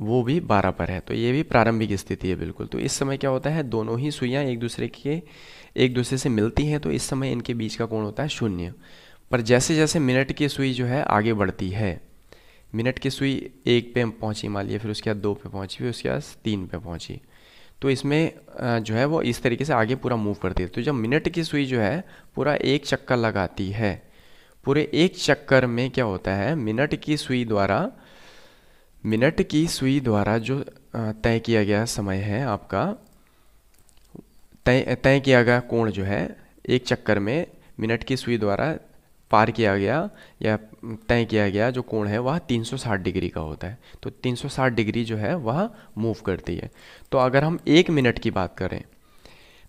वो भी बारह पर है तो ये भी प्रारंभिक स्थिति है बिल्कुल तो इस समय क्या होता है दोनों ही सुइयाँ एक दूसरे के एक दूसरे से मिलती हैं तो इस समय इनके बीच का कोण होता है शून्य पर जैसे जैसे मिनट की सुई जो है आगे बढ़ती है मिनट की सुई एक पे पहुंची मान लिया फिर उसके बाद दो पे पहुंची फिर उसके बाद तीन पे पहुंची तो इसमें जो है वो इस तरीके से आगे पूरा मूव करती है तो जब मिनट की सुई जो है पूरा एक चक्कर लगाती है पूरे एक चक्कर में क्या होता है मिनट की सुई द्वारा मिनट की सुई द्वारा जो तय किया गया समय है आपका तय तय किया गया कोण जो है एक चक्कर में मिनट की सुई द्वारा पार किया गया या तय किया गया जो कोण है वह 360 डिग्री का होता है तो 360 डिग्री जो है वह मूव करती है तो अगर हम एक मिनट की बात करें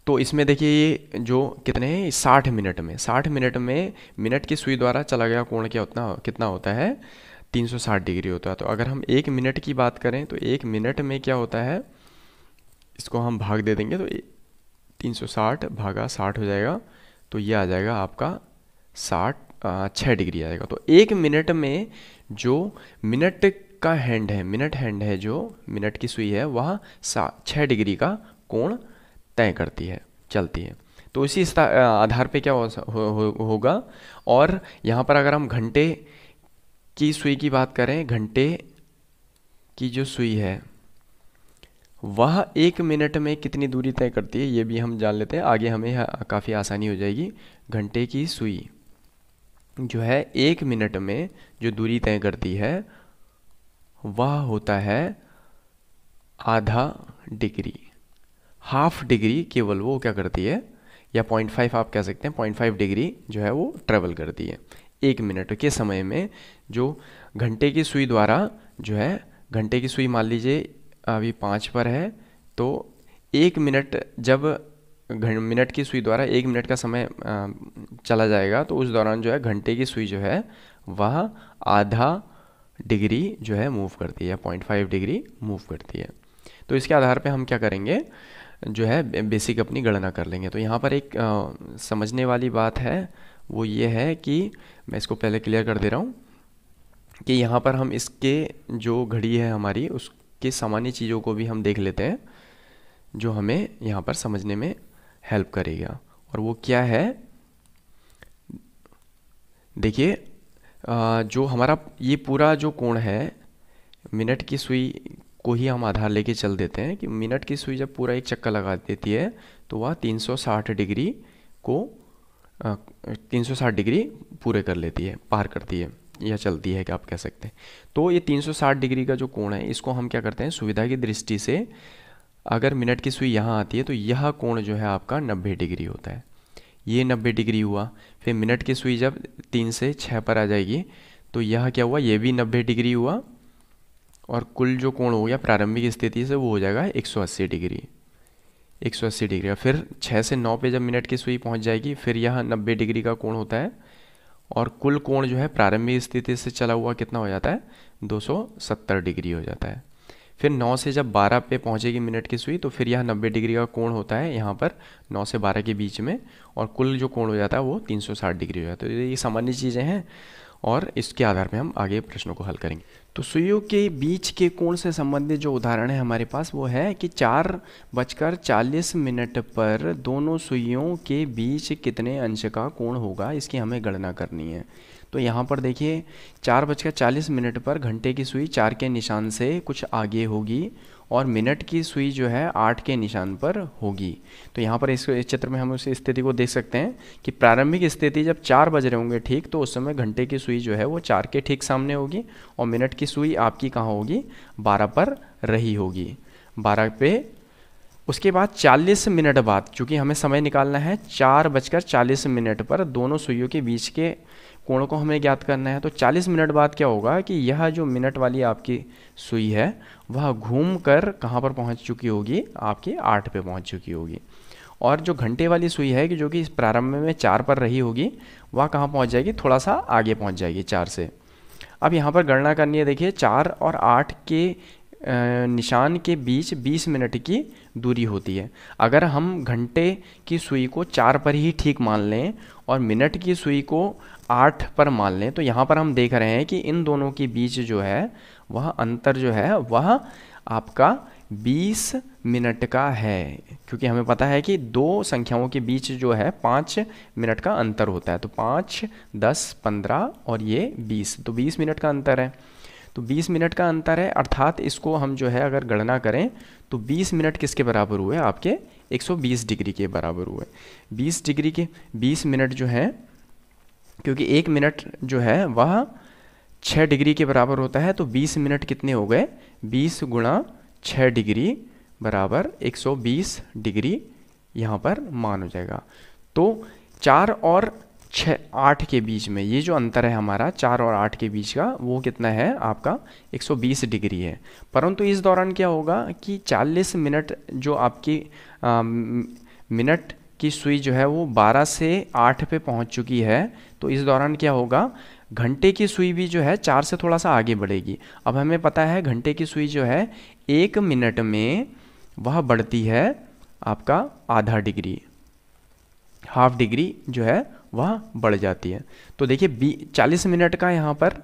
तो इसमें देखिए ये जो कितने हैं साठ मिनट में साठ मिनट में मिनट की सुई द्वारा चला गया कोण क्या उतना कितना होता है 360 डिग्री होता है तो अगर हम एक मिनट की बात करें तो एक मिनट में क्या होता है इसको हम भाग दे देंगे तो तीन सौ साठ भागा साठ हो जाएगा तो ये आ जाएगा आपका साठ छः डिग्री आएगा तो एक मिनट में जो मिनट का हैंड है मिनट हैंड है जो मिनट की सुई है वह सा छः डिग्री का कोण तय करती है चलती है तो इसी आधार पे क्या हो, हो, हो, होगा और यहाँ पर अगर हम घंटे की सुई की बात करें घंटे की जो सुई है वह एक मिनट में कितनी दूरी तय करती है ये भी हम जान लेते हैं आगे हमें काफ़ी आसानी हो जाएगी घंटे की सुई जो है एक मिनट में जो दूरी तय करती है वह होता है आधा डिग्री हाफ डिग्री केवल वो क्या करती है या पॉइंट फाइव आप कह सकते हैं पॉइंट फाइव डिग्री जो है वो ट्रेवल करती है एक मिनट के समय में जो घंटे की सुई द्वारा जो है घंटे की सुई मान लीजिए अभी पाँच पर है तो एक मिनट जब घं मिनट की सुई द्वारा एक मिनट का समय चला जाएगा तो उस दौरान जो है घंटे की सुई जो है वह आधा डिग्री जो है मूव करती है पॉइंट फाइव डिग्री मूव करती है तो इसके आधार पे हम क्या करेंगे जो है बेसिक अपनी गणना कर लेंगे तो यहाँ पर एक आ, समझने वाली बात है वो ये है कि मैं इसको पहले क्लियर कर दे रहा हूँ कि यहाँ पर हम इसके जो घड़ी है हमारी उस के सामान्य चीज़ों को भी हम देख लेते हैं जो हमें यहाँ पर समझने में हेल्प करेगा और वो क्या है देखिए जो हमारा ये पूरा जो कोण है मिनट की सुई को ही हम आधार लेके चल देते हैं कि मिनट की सुई जब पूरा एक चक्कर लगा देती है तो वह 360 डिग्री को 360 डिग्री पूरे कर लेती है पार करती है या चलती है कि आप कह सकते हैं तो ये 360 डिग्री का जो कोण है इसको हम क्या करते हैं सुविधा की दृष्टि से अगर मिनट की सुई यहाँ आती है तो यह कोण जो है आपका नब्बे डिग्री होता है ये नब्बे डिग्री हुआ फिर मिनट की सुई जब तीन से छः पर आ जाएगी तो यह क्या हुआ ये भी नब्बे डिग्री हुआ और कुल जो कोण हो गया प्रारंभिक स्थिति से वो हो जाएगा 180 डिग्री 180 डिग्री और फिर 6 से 9 पे जब मिनट की सुई पहुंच जाएगी फिर यह 90 डिग्री का कोण होता है और कुल कोण जो है प्रारंभिक स्थिति से चला हुआ कितना हो जाता है 270 डिग्री हो जाता है फिर 9 से जब 12 पे पहुंचेगी मिनट की सुई तो फिर यह 90 डिग्री का कोण होता है यहाँ पर 9 से 12 के बीच में और कुल जो कोण हो जाता है वो 360 डिग्री हो जाता है तो ये सामान्य चीज़ें हैं और इसके आधार पर हम आगे प्रश्नों को हल करेंगे तो सुइयों के बीच के कोण से संबंधित जो उदाहरण है हमारे पास वो है कि चार बजकर चालीस मिनट पर दोनों सुइयों के बीच कितने अंश का कोण होगा इसकी हमें गणना करनी है तो यहाँ पर देखिए चार बजकर चालीस मिनट पर घंटे की सुई चार के निशान से कुछ आगे होगी और मिनट की सुई जो है आठ के निशान पर होगी तो यहाँ पर इस चित्र में हम उस स्थिति को देख सकते हैं कि प्रारंभिक स्थिति जब चार बज रहे होंगे ठीक तो उस समय घंटे की सुई जो है वो चार के ठीक सामने होगी और मिनट की सुई आपकी कहाँ होगी बारह पर रही होगी बारह पे उसके बाद 40 मिनट बाद चूँकि हमें समय निकालना है चार बजकर चालीस मिनट पर दोनों सुइयों के बीच के कोणों को हमें ज्ञात करना है तो 40 मिनट बाद क्या होगा कि यह जो मिनट वाली आपकी सुई है वह घूम कर कहाँ पर पहुँच चुकी होगी आपकी आठ पे पहुँच चुकी होगी और जो घंटे वाली सुई है कि जो कि इस प्रारंभ में चार पर रही होगी वह कहाँ पहुँच जाएगी थोड़ा सा आगे पहुँच जाएगी चार से अब यहाँ पर गणना करनी है देखिए चार और आठ के निशान के बीच 20 मिनट की दूरी होती है अगर हम घंटे की सुई को चार पर ही ठीक मान लें और मिनट की सुई को आठ पर मान लें तो यहाँ पर हम देख रहे हैं कि इन दोनों के बीच जो है वह अंतर जो है वह आपका 20 मिनट का है क्योंकि हमें पता है कि दो संख्याओं के बीच जो है पाँच मिनट का अंतर होता है तो पाँच दस पंद्रह और ये बीस तो बीस मिनट का अंतर है तो 20 मिनट का अंतर है अर्थात इसको हम जो है अगर गणना करें तो 20 मिनट किसके बराबर हुए आपके 120 डिग्री के बराबर हुए 20 डिग्री के 20 मिनट जो है क्योंकि एक मिनट जो है वह छः डिग्री के बराबर होता है तो 20 मिनट कितने हो गए 20 गुणा छः डिग्री बराबर 120 डिग्री यहाँ पर मान हो जाएगा तो चार और छः आठ के बीच में ये जो अंतर है हमारा चार और आठ के बीच का वो कितना है आपका 120 डिग्री है परंतु इस दौरान क्या होगा कि 40 मिनट जो आपकी आ, मिनट की सुई जो है वो 12 से 8 पे पहुंच चुकी है तो इस दौरान क्या होगा घंटे की सुई भी जो है चार से थोड़ा सा आगे बढ़ेगी अब हमें पता है घंटे की सुई जो है एक मिनट में वह बढ़ती है आपका आधा डिग्री हाफ डिग्री जो है वह बढ़ जाती है तो देखिए बी चालीस मिनट का यहाँ पर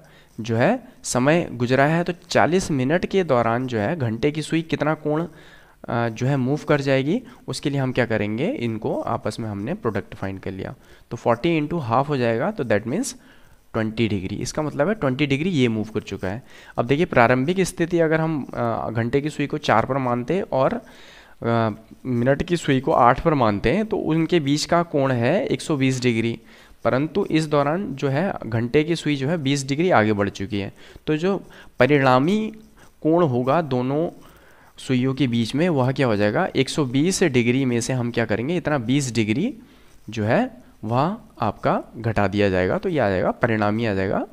जो है समय गुजरा है तो 40 मिनट के दौरान जो है घंटे की सुई कितना कोण जो है मूव कर जाएगी उसके लिए हम क्या करेंगे इनको आपस में हमने प्रोडक्ट फाइंड कर लिया तो 40 इंटू हाफ हो जाएगा तो दैट मीन्स ट्वेंटी डिग्री इसका मतलब है ट्वेंटी डिग्री ये मूव कर चुका है अब देखिए प्रारंभिक स्थिति अगर हम घंटे की सुई को चार पर मानते हैं और मिनट की सुई को आठ पर मानते हैं तो उनके बीच का कोण है 120 डिग्री परंतु इस दौरान जो है घंटे की सुई जो है 20 डिग्री आगे बढ़ चुकी है तो जो परिणामी कोण होगा दोनों सुइयों के बीच में वह क्या हो जाएगा बीस डिग्री में से हम क्या करेंगे इतना बीस डिग्री जो है वहाँ आपका घटा दिया जाएगा तो ये आ जाएगा ही आ जाएगा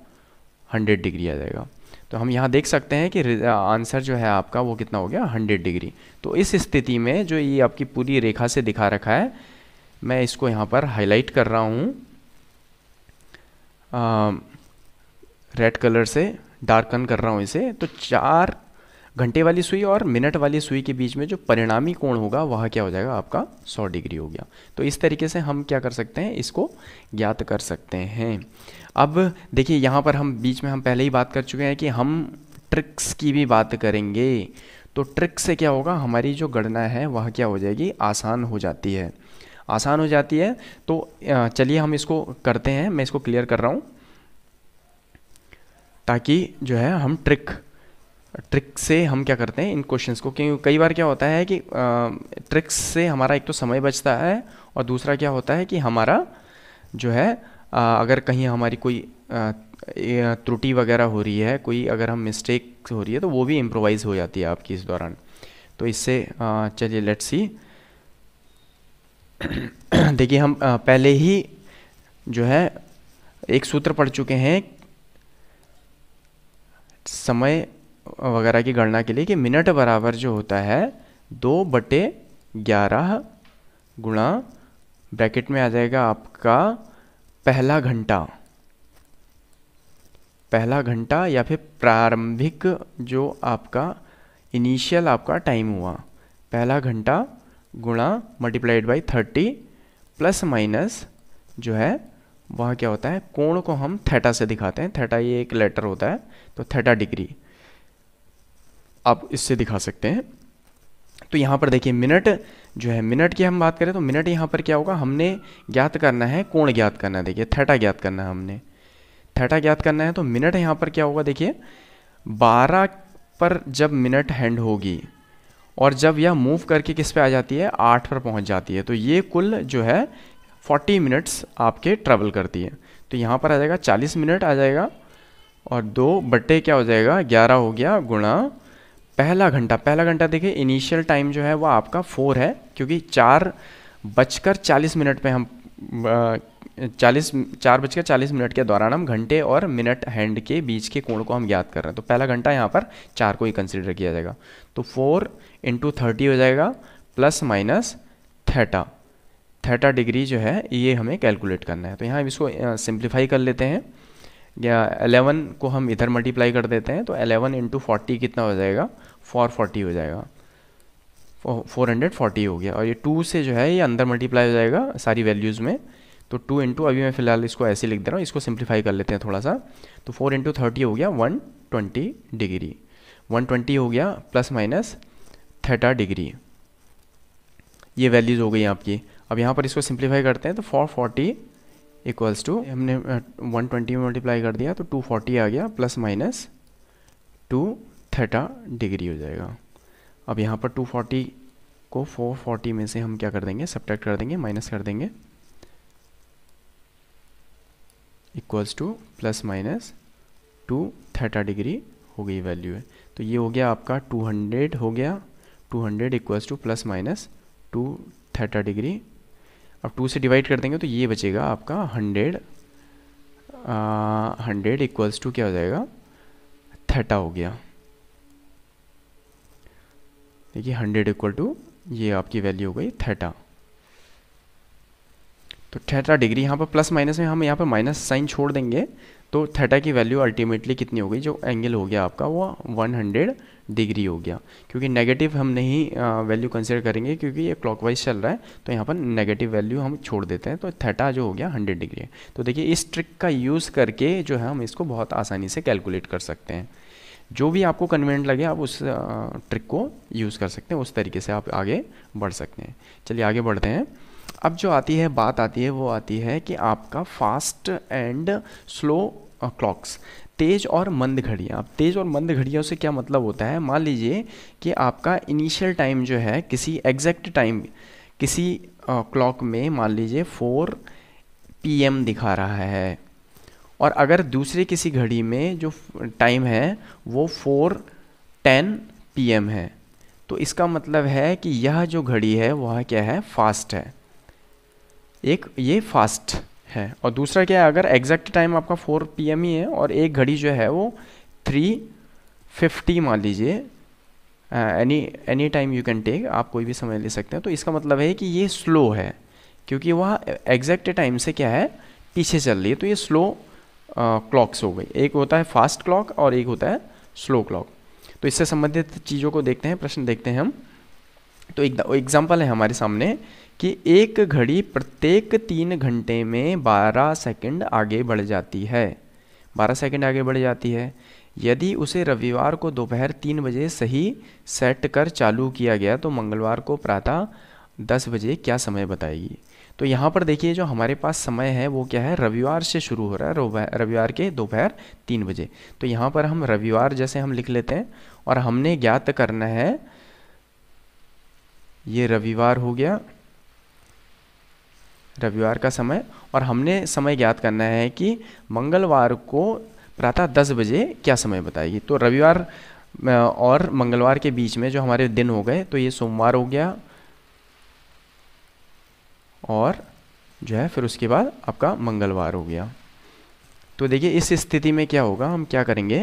हंड्रेड डिग्री आ जाएगा तो हम यहाँ देख सकते हैं कि आंसर जो है आपका वो कितना हो गया हंड्रेड डिग्री तो इस स्थिति में जो ये आपकी पूरी रेखा से दिखा रखा है मैं इसको यहाँ पर हाईलाइट कर रहा हूँ रेड कलर से डार्कन कर रहा हूँ इसे तो चार घंटे वाली सुई और मिनट वाली सुई के बीच में जो परिणामी कोण होगा वह क्या हो जाएगा आपका 100 डिग्री हो गया तो इस तरीके से हम क्या कर सकते हैं इसको ज्ञात कर सकते हैं अब देखिए यहाँ पर हम बीच में हम पहले ही बात कर चुके हैं कि हम ट्रिक्स की भी बात करेंगे तो ट्रिक से क्या होगा हमारी जो गणना है वह क्या हो जाएगी आसान हो जाती है आसान हो जाती है तो चलिए हम इसको करते हैं मैं इसको क्लियर कर रहा हूँ ताकि जो है हम ट्रिक ट्रिक से हम क्या करते हैं इन क्वेश्चंस को क्योंकि कई बार क्या होता है कि ट्रिक्स से हमारा एक तो समय बचता है और दूसरा क्या होता है कि हमारा जो है आ, अगर कहीं हमारी कोई त्रुटि वगैरह हो रही है कोई अगर हम मिस्टेक हो रही है तो वो भी इम्प्रोवाइज़ हो जाती है आपकी इस दौरान तो इससे चलिए लेट्स सी देखिए हम आ, पहले ही जो है एक सूत्र पढ़ चुके हैं समय वगैरह की गणना के लिए कि मिनट बराबर जो होता है दो बटे ग्यारह गुणा ब्रैकेट में आ जाएगा आपका पहला घंटा पहला घंटा या फिर प्रारंभिक जो आपका इनिशियल आपका टाइम हुआ पहला घंटा गुणा multiplied by thirty plus minus जो है वह क्या होता है कोण को हम थेटा से दिखाते हैं थेटा ये एक लेटर होता है तो थेटा डिग्री आप इससे दिखा सकते हैं तो यहाँ पर देखिए मिनट जो है मिनट की हम बात करें तो मिनट यहाँ पर क्या होगा हमने ज्ञात करना है कोण ज्ञात करना है देखिए थैटा ज्ञात करना है हमने थैटा ज्ञात करना है तो मिनट यहाँ पर क्या होगा देखिए बारह पर जब मिनट हैंड होगी और जब यह मूव करके किस पे आ जाती है आठ पर पहुँच जाती है तो ये कुल जो है फोर्टी मिनट्स आपके ट्रैवल करती है तो यहाँ पर आ जाएगा चालीस मिनट आ जाएगा और दो बट्टे क्या हो जाएगा ग्यारह हो गया गुणा पहला घंटा पहला घंटा देखिए इनिशियल टाइम जो है वह आपका फोर है क्योंकि चार बजकर चालीस मिनट पे हम चालीस चार बजकर चालीस मिनट के दौरान हम घंटे और मिनट हैंड के बीच के कोण को हम याद कर रहे हैं तो पहला घंटा यहाँ पर चार को ही कंसिडर किया जाएगा तो फोर इंटू थर्टी हो जाएगा plus minus theta theta degree जो है ये हमें कैलकुलेट करना है तो यहाँ इसको सिंप्लीफाई कर लेते हैं या 11 को हम इधर मल्टीप्लाई कर देते हैं तो 11 इंटू फोर्टी कितना हो जाएगा फोर फोर्टी हो जाएगा फोर हंड्रेड फोर्टी हो गया और ये टू से जो है ये अंदर मल्टीप्लाई हो जाएगा सारी वैल्यूज़ में तो टू इंटू अभी मैं फ़िलहाल इसको ऐसे लिख दे रहा हूँ इसको सिंप्लीफाई कर लेते हैं थोड़ा सा तो फोर इंटू थर्टी हो गया one twenty degree one twenty हो गया प्लस माइनस थर्टा डिग्री ये वैल्यूज़ हो गई आपकी अब यहाँ पर इसको सिंप्लीफाई करते हैं तो फोर फोर्टी इक्वल्स टू हमने uh, वन ट्वेंटी में मल्टीप्लाई कर दिया तो टू फोर्टी आ गया plus minus two theta degree हो जाएगा अब यहाँ पर 240 को 440 में से हम क्या कर देंगे सब्टैक्ट कर देंगे माइनस कर देंगे equals to plus minus two theta degree हो गई वैल्यू है तो ये हो गया आपका 200 हो गया 200 hundred equals to plus minus two theta degree अब टू से डिवाइड कर देंगे तो ये बचेगा आपका हंड्रेड हंड्रेड इक्वल्स टू क्या हो जाएगा थीटा हो गया देखिए हंड्रेड इक्वल टू ये आपकी वैल्यू हो गई थेटा तो थेटा डिग्री यहाँ पर प्लस माइनस में हम यहाँ पर माइनस साइन छोड़ देंगे तो थेटा की वैल्यू अल्टीमेटली कितनी हो गई जो एंगल हो गया आपका वो 100 डिग्री हो गया क्योंकि नेगेटिव हम नहीं वैल्यू कंसिडर करेंगे क्योंकि ये क्लॉकवाइज चल रहा है तो यहाँ पर नेगेटिव वैल्यू हम छोड़ देते हैं तो थेटा जो हो गया 100 डिग्री है तो देखिए इस ट्रिक का यूज़ करके जो है हम इसको बहुत आसानी से कैलकुलेट कर सकते हैं जो भी आपको कन्वीनियंट लगे आप उस ट्रिक को यूज़ कर सकते हैं उस तरीके से आप आगे बढ़ सकते हैं चलिए आगे बढ़ते हैं अब जो आती है बात आती है वो आती है कि आपका फास्ट एंड स्लो क्लॉक्स तेज और मंद घड़ियाँ अब तेज और मंद घड़ियों से क्या मतलब होता है मान लीजिए कि आपका इनिशियल टाइम जो है किसी एग्जैक्ट टाइम किसी क्लॉक में मान लीजिए फोर पीएम दिखा रहा है और अगर दूसरे किसी घड़ी में जो टाइम है वो फोर टेन पी है तो इसका मतलब है कि यह जो घड़ी है वह क्या है फास्ट है एक ये फास्ट है और दूसरा क्या है अगर एग्जैक्ट टाइम आपका फोर पी ही है और एक घड़ी जो है वो थ्री फिफ्टी मान लीजिए any any time you can take आप कोई भी समय ले सकते हैं तो इसका मतलब है कि ये स्लो है क्योंकि वह एग्जैक्ट टाइम से क्या है पीछे चल रही है तो ये स्लो क्लॉक्स हो गई एक होता है फास्ट क्लॉक और एक होता है स्लो क्लॉक तो इससे संबंधित चीज़ों को देखते हैं प्रश्न देखते हैं हम तो एक एग्जाम्पल है हमारे सामने कि एक घड़ी प्रत्येक तीन घंटे में बारह सेकंड आगे बढ़ जाती है बारह सेकंड आगे बढ़ जाती है यदि उसे रविवार को दोपहर तीन बजे सही सेट कर चालू किया गया तो मंगलवार को प्रातः दस बजे क्या समय बताएगी तो यहाँ पर देखिए जो हमारे पास समय है वो क्या है रविवार से शुरू हो रहा है रविवार के दोपहर तीन बजे तो यहाँ पर हम रविवार जैसे हम लिख लेते हैं और हमने ज्ञात करना है ये रविवार हो गया रविवार का समय और हमने समय ज्ञात करना है कि मंगलवार को प्रातः दस बजे क्या समय बताएगी तो रविवार और मंगलवार के बीच में जो हमारे दिन हो गए तो ये सोमवार हो गया और जो है फिर उसके बाद आपका मंगलवार हो गया तो देखिए इस स्थिति में क्या होगा हम क्या करेंगे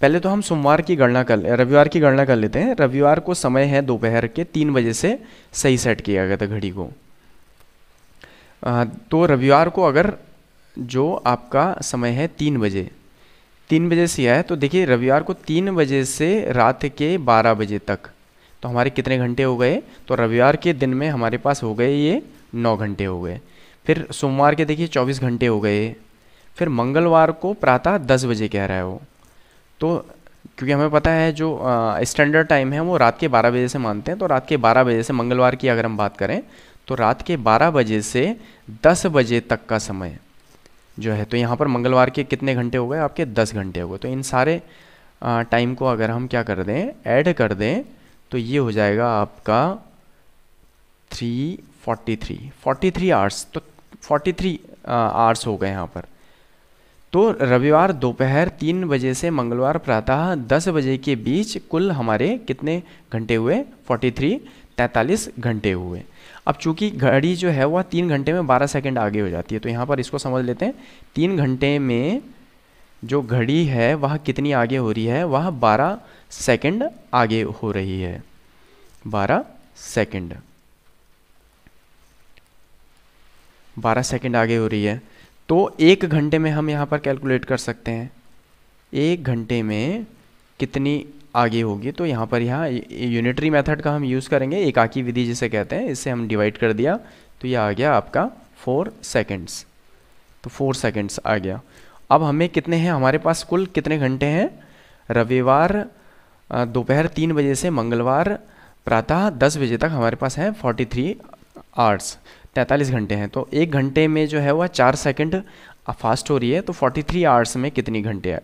पहले तो हम सोमवार की गणना कर रविवार की गणना कर लेते हैं रविवार को समय है दोपहर के तीन बजे से सही सेट किया गया था घड़ी को आ, तो रविवार को अगर जो आपका समय है तीन बजे तीन बजे से है तो देखिए रविवार को तीन बजे से रात के बारह बजे तक तो हमारे कितने घंटे हो गए तो रविवार के दिन में हमारे पास हो गए ये नौ घंटे हो गए फिर सोमवार के देखिए चौबीस घंटे हो गए फिर मंगलवार को प्रातः दस बजे कह रहा है वो तो क्योंकि हमें पता है जो स्टैंडर्ड टाइम है वो रात के बारह बजे से मानते हैं तो रात के बारह बजे से मंगलवार की अगर हम बात करें तो रात के बारह बजे से दस बजे तक का समय जो है तो यहाँ पर मंगलवार के कितने घंटे हो गए आपके दस घंटे हो गए तो इन सारे टाइम को अगर हम क्या कर दें ऐड कर दें तो ये हो जाएगा आपका 343 43 आवर्स तो 43 आवर्स हो गए यहाँ पर तो रविवार दोपहर तीन बजे से मंगलवार प्रातः दस बजे के बीच कुल हमारे कितने घंटे हुए 43 तैंतालीस घंटे हुए अब चूंकि घड़ी जो है वह तीन घंटे में बारह सेकंड आगे हो जाती है तो यहाँ पर इसको समझ लेते हैं तीन घंटे में जो घड़ी है वह कितनी आगे हो रही है वह 12 सेकंड आगे हो रही है 12 सेकंड 12 सेकंड आगे हो रही है तो एक घंटे में हम यहाँ पर कैलकुलेट कर सकते हैं एक घंटे में कितनी आगे होगी तो यहाँ पर यहाँ यूनिटरी मेथड का हम यूज़ करेंगे एकाकी विधि जिसे कहते हैं इससे हम डिवाइड कर दिया तो ये आ गया आपका फोर सेकेंड्स तो फोर सेकेंड्स आ गया अब हमें कितने हैं हमारे पास कुल कितने घंटे हैं रविवार दोपहर तीन बजे से मंगलवार प्रातः दस बजे तक हमारे पास हैं फोर्टी थ्री आवर्स तैंतालीस घंटे हैं तो एक घंटे में जो है वह चार सेकंड फास्ट हो रही है तो 43 आवर्स में कितनी घंटे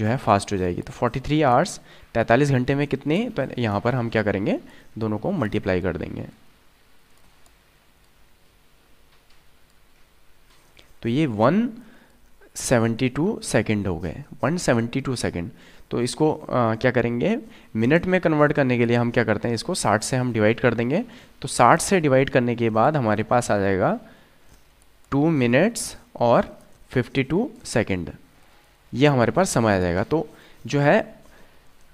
जो है फास्ट हो जाएगी तो 43 आवर्स तैंतालीस घंटे में कितने तो यहाँ पर हम क्या करेंगे दोनों को मल्टीप्लाई कर देंगे तो ये वन सेवेंटी टू सेकेंड हो गए वन सेवेंटी टू सेकेंड तो इसको आ, क्या करेंगे मिनट में कन्वर्ट करने के लिए हम क्या करते हैं इसको साठ से हम डिवाइड कर देंगे तो साठ से डिवाइड करने के बाद हमारे पास आ जाएगा टू मिनट्स और फिफ्टी टू सेकेंड ये हमारे पास समय आ जाएगा तो जो है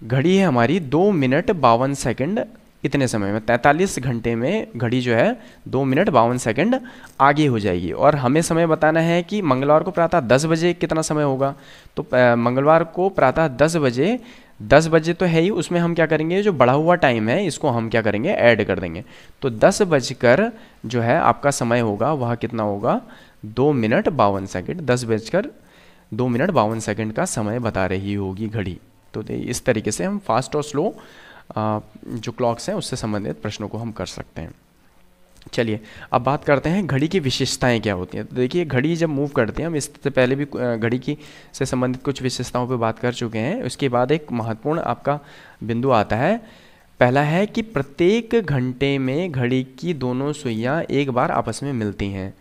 घड़ी है हमारी दो मिनट बावन सेकेंड इतने समय में 43 घंटे में घड़ी जो है दो मिनट बावन सेकंड आगे हो जाएगी और हमें समय बताना है कि मंगलवार को प्रातः 10 बजे कितना समय होगा तो मंगलवार को प्रातः 10 बजे 10 बजे तो है ही उसमें हम क्या करेंगे जो बढ़ा हुआ टाइम है इसको हम क्या करेंगे ऐड कर देंगे तो दस बजकर जो है आपका समय होगा वह कितना होगा दो मिनट बावन सेकेंड दस बजकर दो मिनट बावन सेकेंड का समय बता रही होगी घड़ी तो इस तरीके से हम फास्ट और स्लो जो क्लॉक्स हैं उससे संबंधित प्रश्नों को हम कर सकते हैं चलिए अब बात करते हैं घड़ी की विशेषताएं क्या होती हैं तो देखिए घड़ी जब मूव करती है हम इससे पहले भी घड़ी की से संबंधित कुछ विशेषताओं पर बात कर चुके हैं उसके बाद एक महत्वपूर्ण आपका बिंदु आता है पहला है कि प्रत्येक घंटे में घड़ी की दोनों सुइयाँ एक बार आपस में मिलती हैं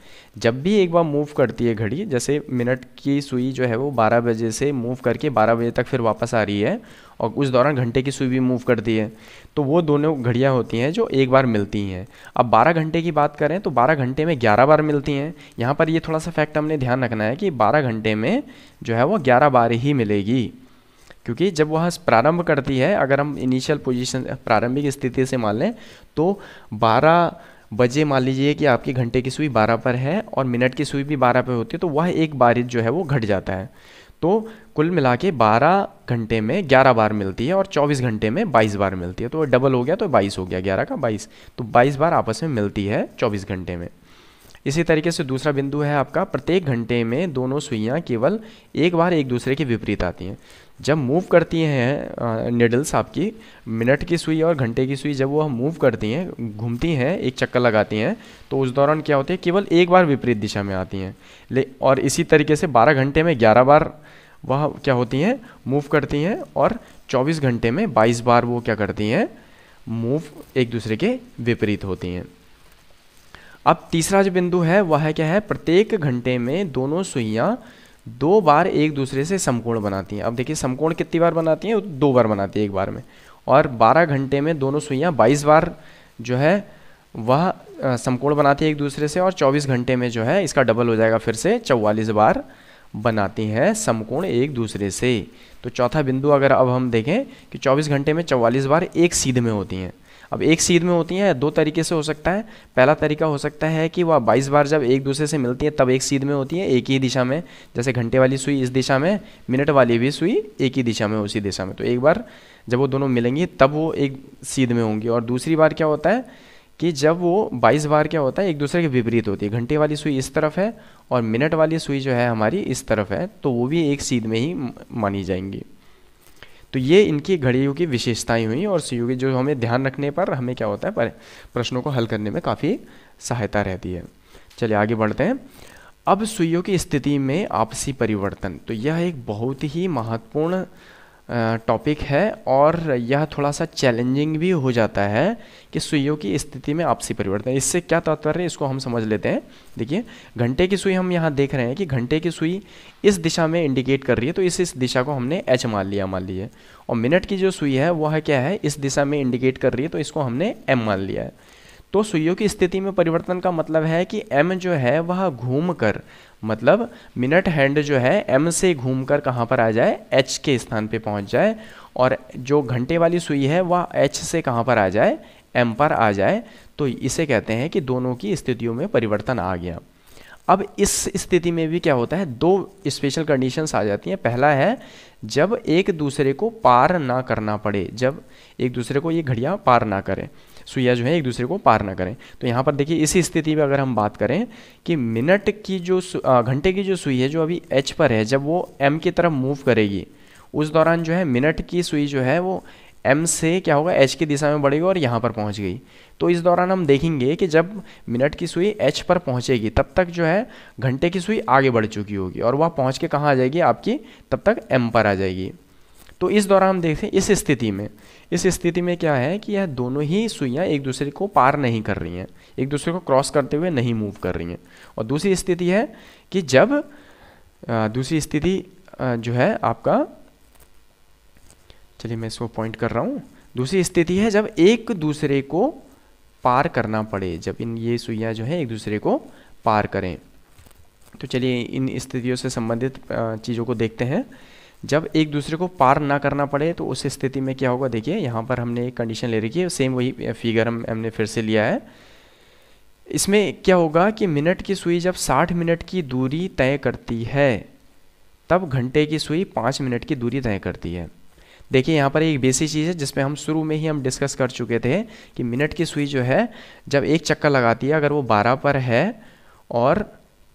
जब भी एक बार मूव करती है घड़ी जैसे मिनट की सुई जो है वो 12 बजे से मूव करके 12 बजे तक फिर वापस आ रही है और उस दौरान घंटे की सुई भी मूव करती है तो वो दोनों घड़ियाँ होती हैं जो एक बार मिलती हैं अब 12 घंटे की बात करें तो 12 घंटे में 11 बार मिलती हैं यहाँ पर ये थोड़ा सा फैक्ट हमने ध्यान रखना है कि 12 घंटे में जो है वो 11 बार ही मिलेगी क्योंकि जब वह प्रारंभ करती है अगर हम इनिशियल पोजीशन प्रारंभिक स्थिति से मान लें तो बारह बजे मान लीजिए कि आपकी घंटे की सुई बारह पर है और मिनट की सुई भी बारह पर होती है तो वह एक बार जो है वो घट जाता है तो कुल मिला के बारह घंटे में ग्यारह बार मिलती है और चौबीस घंटे में बाईस बार मिलती है तो डबल हो गया तो बाईस हो गया ग्यारह का बाईस तो बाईस बार आपस में मिलती है चौबीस घंटे में इसी तरीके से दूसरा बिंदु है आपका प्रत्येक घंटे में दोनों सुइयाँ केवल एक बार एक दूसरे के विपरीत आती हैं जब मूव करती हैं निडल्स आपकी मिनट की सुई और घंटे की सुई जब वो मूव करती हैं घूमती हैं एक चक्कर लगाती हैं तो उस दौरान क्या होती है केवल एक बार विपरीत दिशा में आती हैं ले और इसी तरीके से बारह घंटे में ग्यारह बार वह क्या होती हैं मूव करती हैं और 24 घंटे में 22 बार वो क्या करती हैं मूव एक दूसरे के विपरीत होती हैं अब तीसरा जो बिंदु है वह है क्या है प्रत्येक घंटे में दोनों सुइयाँ दो बार एक दूसरे से समकोण बनाती हैं अब देखिए समकोण कितनी बार बनाती हैं दो बार बनाती है एक बार में और 12 घंटे में दोनों सुइयाँ 22 बार जो है वह समकोण बनाती है एक दूसरे से और 24 घंटे में जो है इसका डबल हो जाएगा फिर से चौवालीस बार बनाती हैं समकोण एक दूसरे से तो चौथा बिंदु अगर अब हम देखें कि 24 घंटे में 44 बार एक सीध में होती हैं अब एक सीध में होती हैं दो तरीके से हो सकता है पहला तरीका हो सकता है कि वह 22 बार जब एक दूसरे से मिलती हैं तब एक सीध में होती हैं एक ही दिशा में जैसे घंटे वाली सुई इस दिशा में मिनट वाली भी सुई एक ही दिशा में उसी दिशा में तो एक बार जब वो दोनों मिलेंगी तब वो एक सीध में होंगी और दूसरी बार क्या होता है कि जब वो 22 बार क्या होता है एक दूसरे के विपरीत होती है घंटे वाली सुई इस तरफ है और मिनट वाली सुई जो है हमारी इस तरफ है तो वो भी एक सीध में ही मानी जाएंगी तो ये इनकी घड़ियों की विशेषताएं हुई और सुइयों के जो हमें ध्यान रखने पर हमें क्या होता है पर प्रश्नों को हल करने में काफ़ी सहायता रहती है चलिए आगे बढ़ते हैं अब सुइयों की स्थिति में आपसी परिवर्तन तो यह एक बहुत ही महत्वपूर्ण टॉपिक है और यह थोड़ा सा चैलेंजिंग भी हो जाता है कि सुइयों की स्थिति में आपसी परिवर्तन इससे क्या तात्पर्य इसको हम समझ लेते हैं देखिए घंटे की सुई हम यहाँ देख रहे हैं कि घंटे की सुई इस दिशा में इंडिकेट कर रही है तो इस इस दिशा को हमने एच मान लिया मान लिया और मिनट की जो सुई है वह क्या है इस दिशा में इंडिकेट कर रही है तो इसको हमने एम मान लिया है तो सुइयों की स्थिति में परिवर्तन का मतलब है कि एम जो है वह घूम कर मतलब मिनट हैंड जो है एम से घूम कर कहाँ पर आ जाए एच के स्थान पे पहुँच जाए और जो घंटे वाली सुई है वह एच से कहाँ पर आ जाए एम पर आ जाए तो इसे कहते हैं कि दोनों की स्थितियों में परिवर्तन आ गया अब इस स्थिति में भी क्या होता है दो स्पेशल कंडीशंस आ जाती हैं पहला है जब एक दूसरे को पार ना करना पड़े जब एक दूसरे को ये घड़ियाँ पार ना करें सुइया जो है एक दूसरे को पार ना करें तो यहाँ पर देखिए इसी स्थिति में अगर हम बात करें कि मिनट की जो घंटे की जो सुई है जो अभी एच पर है जब वो एम की तरफ मूव करेगी उस दौरान जो है मिनट की सुई जो है वो एम से क्या होगा एच की दिशा में बढ़ेगी और यहाँ पर पहुँच गई तो इस दौरान हम देखेंगे कि जब मिनट की सुई एच पर पहुँचेगी तब तक जो है घंटे की सुई आगे बढ़ चुकी होगी और वह पहुँच के कहाँ आ जाएगी आपकी तब तक एम पर आ जाएगी तो इस दौरान हम देखते हैं इस स्थिति में इस स्थिति में क्या है कि यह दोनों ही सुइयाँ एक दूसरे को पार नहीं कर रही हैं एक दूसरे को क्रॉस करते हुए नहीं मूव कर रही हैं और दूसरी स्थिति है कि जब दूसरी स्थिति जो है आपका चलिए मैं इसको पॉइंट कर रहा हूँ दूसरी स्थिति है जब एक दूसरे को पार करना पड़े जब इन ये सुइयाँ जो है एक दूसरे को पार करें तो चलिए इन स्थितियों से संबंधित चीज़ों को देखते हैं जब एक दूसरे को पार ना करना पड़े तो उस स्थिति में क्या होगा देखिए यहाँ पर हमने एक कंडीशन ले रखी है सेम वही फिगर हम हमने फिर से लिया है इसमें क्या होगा कि मिनट की सुई जब 60 मिनट की दूरी तय करती है तब घंटे की सुई पाँच मिनट की दूरी तय करती है देखिए यहाँ पर एक बेसिक चीज़ है जिसमें हम शुरू में ही हम डिस्कस कर चुके थे कि मिनट की सुई जो है जब एक चक्कर लगाती है अगर वो बारह पर है और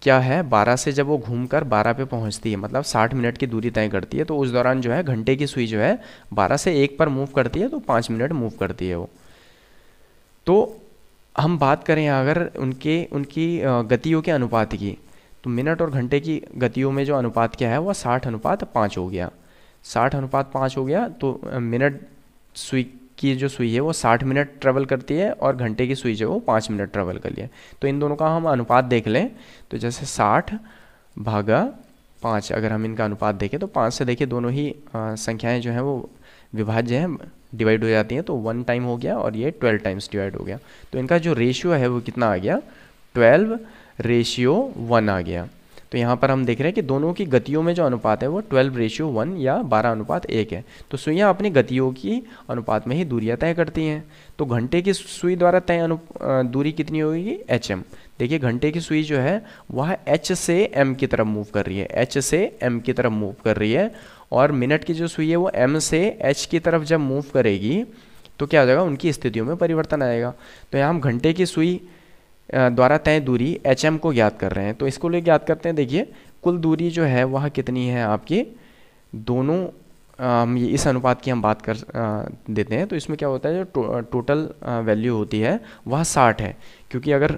क्या है 12 से जब वो घूम कर बारह पे पहुंचती है मतलब 60 मिनट की दूरी तय करती है तो उस दौरान जो है घंटे की सुई जो है 12 से एक पर मूव करती है तो पाँच मिनट मूव करती है वो तो हम बात करें अगर उनके उनकी गतियों के अनुपात की तो मिनट और घंटे की गतियों में जो अनुपात क्या है वह साठ अनुपात पाँच हो गया साठ अनुपात पाँच हो गया तो मिनट सुई की जो सुई है वो साठ मिनट ट्रेवल करती है और घंटे की सुई जो है वो पाँच मिनट ट्रेवल कर लिया तो इन दोनों का हम अनुपात देख लें तो जैसे साठ भागा पाँच अगर हम इनका अनुपात देखें तो पाँच से देखिए दोनों ही संख्याएँ जो हैं वो विभाज्य हैं डिवाइड हो जाती हैं तो वन टाइम हो गया और ये ट्वेल्व टाइम्स डिवाइड हो गया तो इनका जो रेशियो है वो कितना आ गया ट्वेल्व रेशियो वन आ गया तो यहाँ पर हम देख रहे हैं कि दोनों की गतियों में जो अनुपात है वो ट्वेल्व रेशियो वन या बारह अनुपात एक है तो सुइयाँ अपनी गतियों की अनुपात में ही दूरियाँ तय करती हैं तो घंटे की सुई द्वारा तय अनु दूरी कितनी होगी एच एम देखिए घंटे की सुई जो है वह एच से एम की तरफ मूव कर रही है एच से एम की तरफ मूव कर रही है और मिनट की जो सुई है वो एम से एच की तरफ जब मूव करेगी तो क्या हो जाएगा उनकी स्थितियों में परिवर्तन आएगा तो यहाँ हम घंटे की सुई द्वारा तय दूरी एच को ज्ञात कर रहे हैं तो इसको लिए ज्ञात करते हैं देखिए कुल दूरी जो है वह कितनी है आपकी दोनों आम, इस अनुपात की हम बात कर देते हैं तो इसमें क्या होता है जो टो, टोटल वैल्यू होती है वह साठ है क्योंकि अगर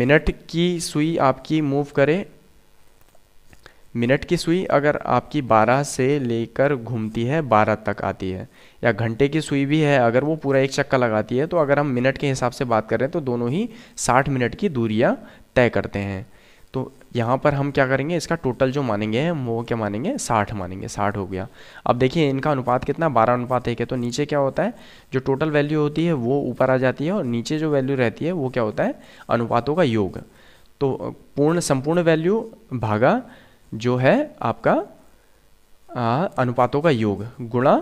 मिनट की सुई आपकी मूव करे मिनट की सुई अगर आपकी 12 से लेकर घूमती है 12 तक आती है या घंटे की सुई भी है अगर वो पूरा एक चक्का लगाती है तो अगर हम मिनट के हिसाब से बात करें तो दोनों ही साठ मिनट की दूरियाँ तय करते हैं तो यहाँ पर हम क्या करेंगे इसका टोटल जो मानेंगे हम वो क्या मानेंगे साठ मानेंगे साठ हो गया अब देखिए इनका अनुपात कितना बारह अनुपात एक है तो नीचे क्या होता है जो टोटल वैल्यू होती है वो ऊपर आ जाती है और नीचे जो वैल्यू रहती है वो क्या होता है अनुपातों का योग तो पूर्ण संपूर्ण वैल्यू भागा जो है आपका आ, अनुपातों का योग गुणा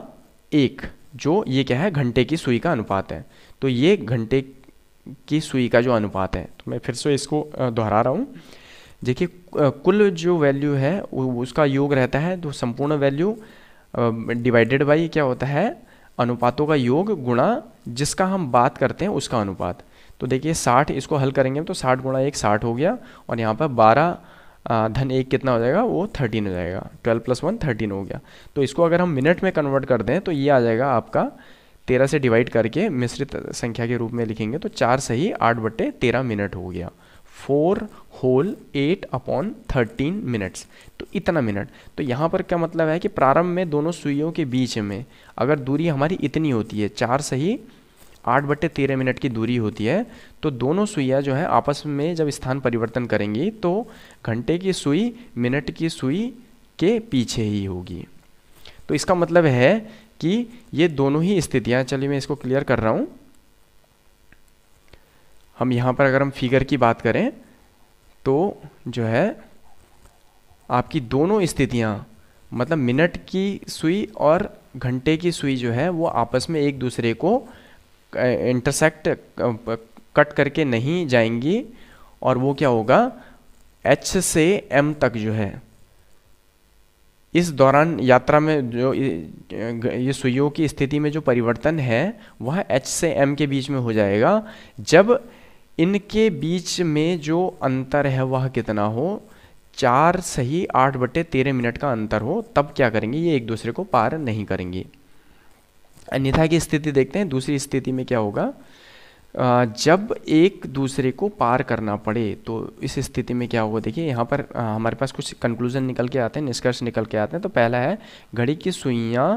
एक जो ये क्या है घंटे की सुई का अनुपात है तो ये घंटे की सुई का जो अनुपात है तो मैं फिर से इसको दोहरा रहा हूँ देखिए कुल जो वैल्यू है उसका योग रहता है तो संपूर्ण वैल्यू डिवाइडेड बाई क्या होता है अनुपातों का योग गुणा जिसका हम बात करते हैं उसका अनुपात तो देखिए साठ इसको हल करेंगे तो साठ गुणा एक साठ हो गया और यहाँ पर बारह धन एक कितना हो जाएगा वो थर्टीन हो जाएगा ट्वेल्व प्लस वन थर्टीन हो गया तो इसको अगर हम मिनट में कन्वर्ट कर दें तो ये आ जाएगा आपका तेरह से डिवाइड करके मिश्रित संख्या के रूप में लिखेंगे तो चार सही आठ बट्टे तेरह मिनट हो गया four whole eight upon thirteen minutes तो इतना मिनट तो यहाँ पर क्या मतलब है कि प्रारंभ में दोनों सुइयों के बीच में अगर दूरी हमारी इतनी होती है चार सही आठ बट्टे तेरह मिनट की दूरी होती है तो दोनों सुइयाँ जो है आपस में जब स्थान परिवर्तन करेंगी तो घंटे की सुई मिनट की सुई के पीछे ही होगी तो इसका मतलब है कि ये दोनों ही स्थितियाँ चलिए मैं इसको क्लियर कर रहा हूँ हम यहाँ पर अगर हम फिगर की बात करें तो जो है आपकी दोनों स्थितियाँ मतलब मिनट की सुई और घंटे की सुई जो है वो आपस में एक दूसरे को इंटरसेक्ट कट करके नहीं जाएंगी और वो क्या होगा एच से एम तक जो है इस दौरान यात्रा में जो ये सुइयों की स्थिति में जो परिवर्तन है वह एच से एम के बीच में हो जाएगा जब इनके बीच में जो अंतर है वह कितना हो चार सही आठ बटे तेरह मिनट का अंतर हो तब क्या करेंगे ये एक दूसरे को पार नहीं करेंगी अन्यथा की स्थिति देखते हैं दूसरी स्थिति में क्या होगा जब एक दूसरे को पार करना पड़े तो इस स्थिति में क्या होगा देखिए यहाँ पर हमारे पास कुछ कंक्लूजन निकल के आते हैं निष्कर्ष निकल के आते हैं तो पहला है घड़ी की सुइयाँ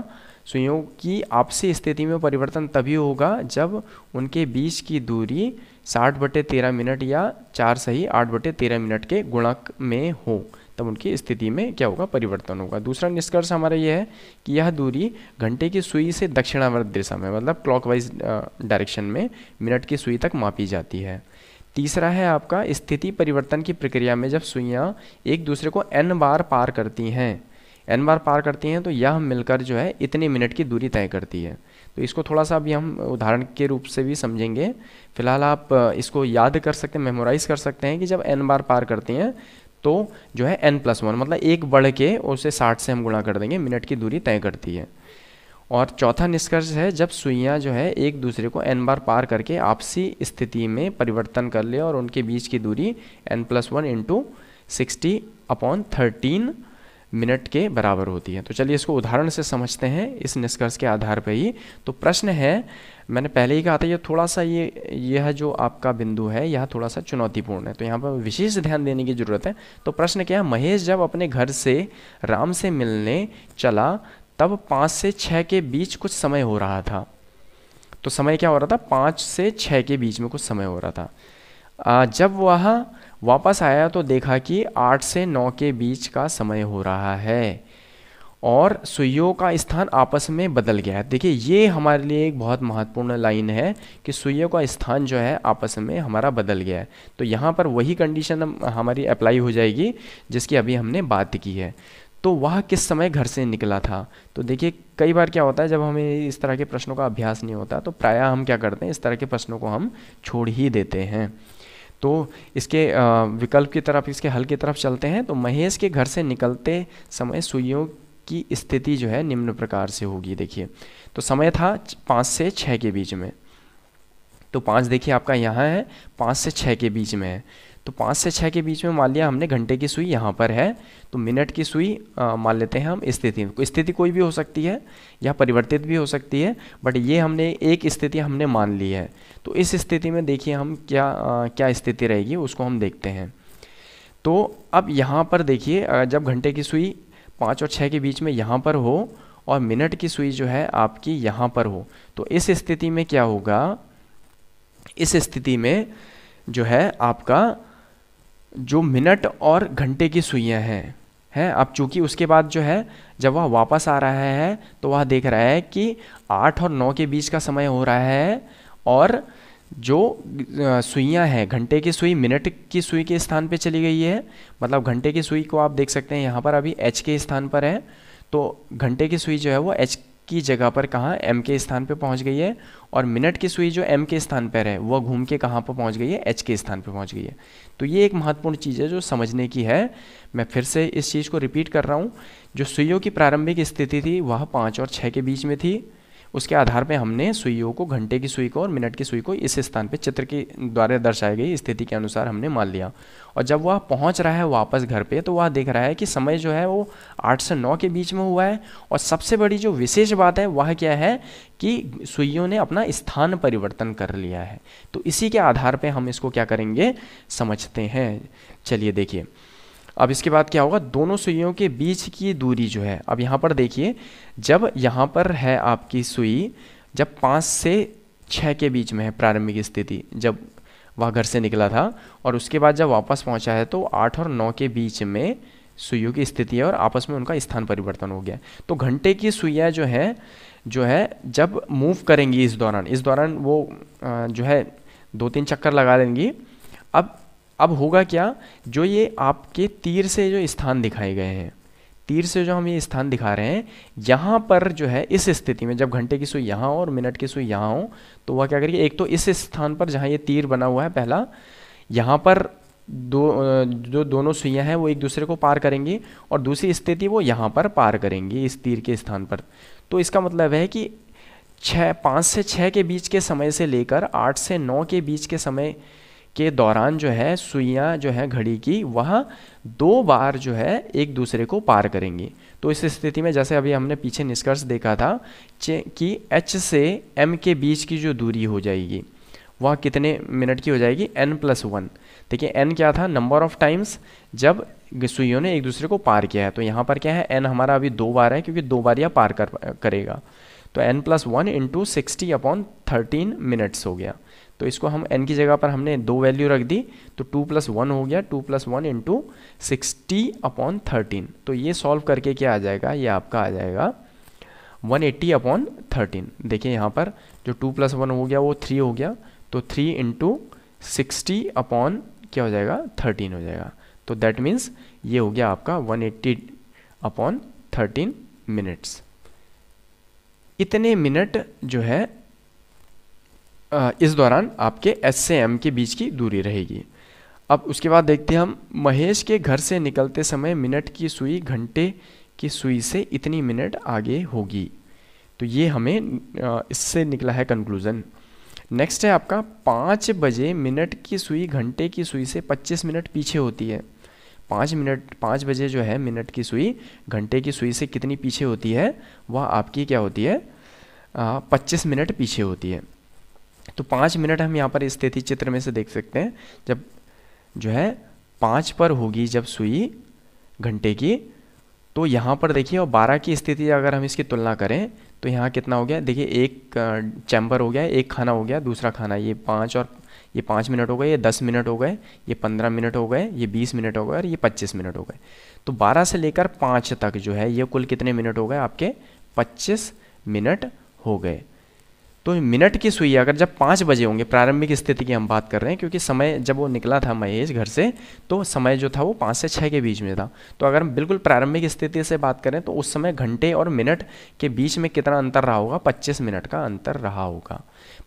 सुइयों की आपसी स्थिति में परिवर्तन तभी होगा जब उनके बीच की दूरी साठ बटे तेरह मिनट या चार सही आठ बटे तेरह मिनट के गुणक में हो तब उनकी स्थिति में क्या होगा परिवर्तन होगा दूसरा निष्कर्ष हमारा यह है कि यह दूरी घंटे की सुई से दक्षिणावर्त दिशा में मतलब क्लॉकवाइज डायरेक्शन में मिनट की सुई तक मापी जाती है तीसरा है आपका स्थिति परिवर्तन की प्रक्रिया में जब सुइयाँ एक दूसरे को एन बार पार करती हैं एन बार पार करती हैं तो यह मिलकर जो है इतने मिनट की दूरी तय करती है तो इसको थोड़ा सा अभी हम उदाहरण के रूप से भी समझेंगे फिलहाल आप इसको याद कर सकते हैं मेमोराइज़ कर सकते हैं कि जब एन बार पार करती हैं तो जो है एन प्लस वन मतलब एक बढ़ के उसे साठ से हम गुणा कर देंगे मिनट की दूरी तय करती है और चौथा निष्कर्ष है जब सुइयाँ जो है एक दूसरे को एन बार पार करके आपसी स्थिति में परिवर्तन कर ले और उनके बीच की दूरी N plus one into sixty upon thirteen minute के बराबर होती है तो चलिए इसको उदाहरण से समझते हैं इस निष्कर्ष के आधार पर ही तो प्रश्न है मैंने पहले ही कहा था ये थोड़ा सा ये यह जो आपका बिंदु है यह थोड़ा सा चुनौतीपूर्ण है तो यहाँ पर विशेष ध्यान देने की ज़रूरत है तो प्रश्न क्या है महेश जब अपने घर से राम से मिलने चला तब पाँच से छः के बीच कुछ समय हो रहा था तो समय क्या हो रहा था पाँच से छः के बीच में कुछ समय हो रहा था जब वह वापस आया तो देखा कि आठ से नौ के बीच का समय हो रहा है और सुइयों का स्थान आपस में बदल गया है देखिए ये हमारे लिए एक बहुत महत्वपूर्ण लाइन है कि सुइयों का स्थान जो है आपस में हमारा बदल गया है तो यहाँ पर वही कंडीशन हमारी अप्लाई हो जाएगी जिसकी अभी हमने बात की है तो वह किस समय घर से निकला था तो देखिए कई बार क्या होता है जब हमें इस तरह के प्रश्नों का अभ्यास नहीं होता तो प्रायः हम क्या करते हैं इस तरह के प्रश्नों को हम छोड़ ही देते हैं तो इसके विकल्प की तरफ इसके हल की तरफ चलते हैं तो महेश के घर से निकलते समय सुइयों की स्थिति जो है निम्न प्रकार से होगी देखिए तो समय था पाँच से छः के बीच में तो पाँच देखिए आपका यहाँ है पाँच से छः के बीच में है तो पाँच से छः के बीच में मान लिया हमने घंटे की सुई यहाँ पर है तो मिनट की सुई मान लेते हैं हम स्थिति स्थिति कोई भी हो सकती है या परिवर्तित भी हो सकती है बट ये हमने एक स्थिति हमने मान ली है तो इस स्थिति में देखिए हम क्या आ, क्या स्थिति रहेगी उसको हम देखते हैं तो अब यहाँ पर देखिए जब घंटे की सुई पाँच और छः के बीच में यहाँ पर हो और मिनट की सुई जो है आपकी यहाँ पर हो तो इस स्थिति में क्या होगा इस स्थिति में जो है आपका जो मिनट और घंटे की सुइयाँ हैं हैं अब चूंकि उसके बाद जो है जब वह वापस आ रहा है तो वह देख रहा है कि आठ और नौ के बीच का समय हो रहा है और जो सुइयाँ हैं घंटे की सुई मिनट की सुई के स्थान पे चली गई है मतलब घंटे की सुई को आप देख सकते हैं यहाँ पर अभी एच के स्थान पर है तो घंटे की सुई जो है वो एच की जगह पर कहाँ एम के स्थान पर पहुँच गई है और मिनट की सुई जो एम के स्थान पर है वह घूम के कहाँ पर पहुँच गई है एच के स्थान पर पहुँच गई है तो ये एक महत्वपूर्ण चीज़ है जो समझने की है मैं फिर से इस चीज़ को रिपीट कर रहा हूँ जो सुइयों की प्रारंभिक स्थिति थी वह पाँच और छः के बीच में थी उसके आधार पर हमने सुइयों को घंटे की सुई को और मिनट की सुई को इस स्थान पर चित्र के द्वारा दर्शाई गई स्थिति के अनुसार हमने मान लिया और जब वह पहुंच रहा है वापस घर पे तो वह देख रहा है कि समय जो है वो आठ से नौ के बीच में हुआ है और सबसे बड़ी जो विशेष बात है वह क्या है कि सुइयों ने अपना स्थान परिवर्तन कर लिया है तो इसी के आधार पर हम इसको क्या करेंगे समझते हैं चलिए देखिए अब इसके बाद क्या होगा दोनों सुइयों के बीच की दूरी जो है अब यहाँ पर देखिए जब यहाँ पर है आपकी सुई जब पाँच से छः के बीच में है प्रारंभिक स्थिति जब वह घर से निकला था और उसके बाद जब वापस पहुँचा है तो आठ और नौ के बीच में सुइयों की स्थिति है और आपस में उनका स्थान परिवर्तन हो गया तो घंटे की सुइयाँ जो हैं जो है जब मूव करेंगी इस दौरान इस दौरान वो जो है दो तीन चक्कर लगा लेंगी अब अब होगा क्या जो ये आपके तीर से जो स्थान दिखाए गए हैं तीर से जो हम ये स्थान दिखा रहे हैं यहाँ पर जो है इस स्थिति में जब घंटे की सुई यहाँ हो और मिनट की सुई यहाँ हो तो वह क्या करेगी एक तो इस स्थान पर जहाँ ये तीर बना हुआ है पहला यहाँ पर दो जो दोनों सुइयाँ हैं वो एक दूसरे को पार करेंगी और दूसरी स्थिति वो यहाँ पर पार करेंगी इस तीर के स्थान पर तो इसका मतलब है कि छः पाँच से छः के बीच के समय से लेकर आठ से नौ के बीच के समय के दौरान जो है सुइयाँ जो है घड़ी की वह दो बार जो है एक दूसरे को पार करेंगी तो इस स्थिति में जैसे अभी हमने पीछे निष्कर्ष देखा था कि एच से एम के बीच की जो दूरी हो जाएगी वह कितने मिनट की हो जाएगी एन प्लस वन देखिए एन क्या था नंबर ऑफ टाइम्स जब सुइयों ने एक दूसरे को पार किया है तो यहाँ पर क्या है एन हमारा अभी दो बार है क्योंकि दो बार यह पार कर करेगा तो N plus one into sixty upon thirteen minutes हो गया तो इसको हम n की जगह पर हमने दो वैल्यू रख दी तो टू प्लस वन हो गया two plus one into sixty upon thirteen तो ये सॉल्व करके क्या आ जाएगा ये आपका आ जाएगा 180 एट्टी अपॉन थर्टीन देखिए यहाँ पर जो 2 प्लस वन हो गया वो 3 हो गया तो 3 इंटू सिक्सटी अपॉन क्या हो जाएगा 13 हो जाएगा तो दैट मीन्स ये हो गया आपका 180 एट्टी अपॉन थर्टीन मिनट्स इतने मिनट जो है इस दौरान आपके एस से एम के बीच की दूरी रहेगी अब उसके बाद देखते हैं हम महेश के घर से निकलते समय मिनट की सुई घंटे की सुई से इतनी मिनट आगे होगी तो ये हमें इससे निकला है कंक्लूज़न नेक्स्ट है आपका पाँच बजे मिनट की सुई घंटे की सुई से पच्चीस मिनट पीछे होती है पाँच मिनट पाँच बजे जो है मिनट की सुई घंटे की सुई से कितनी पीछे होती है वह आपकी क्या होती है पच्चीस मिनट पीछे होती है तो पाँच मिनट हम यहाँ पर स्थिति चित्र में से देख सकते हैं जब जो है पाँच पर होगी जब सुई घंटे की तो यहाँ पर देखिए और बारह की स्थिति अगर हम इसकी तुलना करें तो यहाँ कितना हो गया देखिए एक चैम्बर हो गया एक खाना हो गया दूसरा खाना ये पाँच और ये पाँच मिनट हो गए ये दस मिनट हो गए ये पंद्रह मिनट हो गए ये बीस मिनट हो गए और ये पच्चीस मिनट हो गए तो बारह से लेकर पाँच तक जो है ये कुल कितने मिनट हो गए आपके पच्चीस मिनट हो गए तो मिनट की सुई अगर जब पाँच बजे होंगे प्रारंभिक स्थिति की हम बात कर रहे हैं क्योंकि समय जब वो निकला था महेश घर से तो समय जो था वो पाँच से छः के बीच में था तो अगर हम बिल्कुल प्रारंभिक स्थिति से बात करें तो उस समय घंटे और मिनट के बीच में कितना अंतर रहा होगा पच्चीस मिनट का अंतर रहा होगा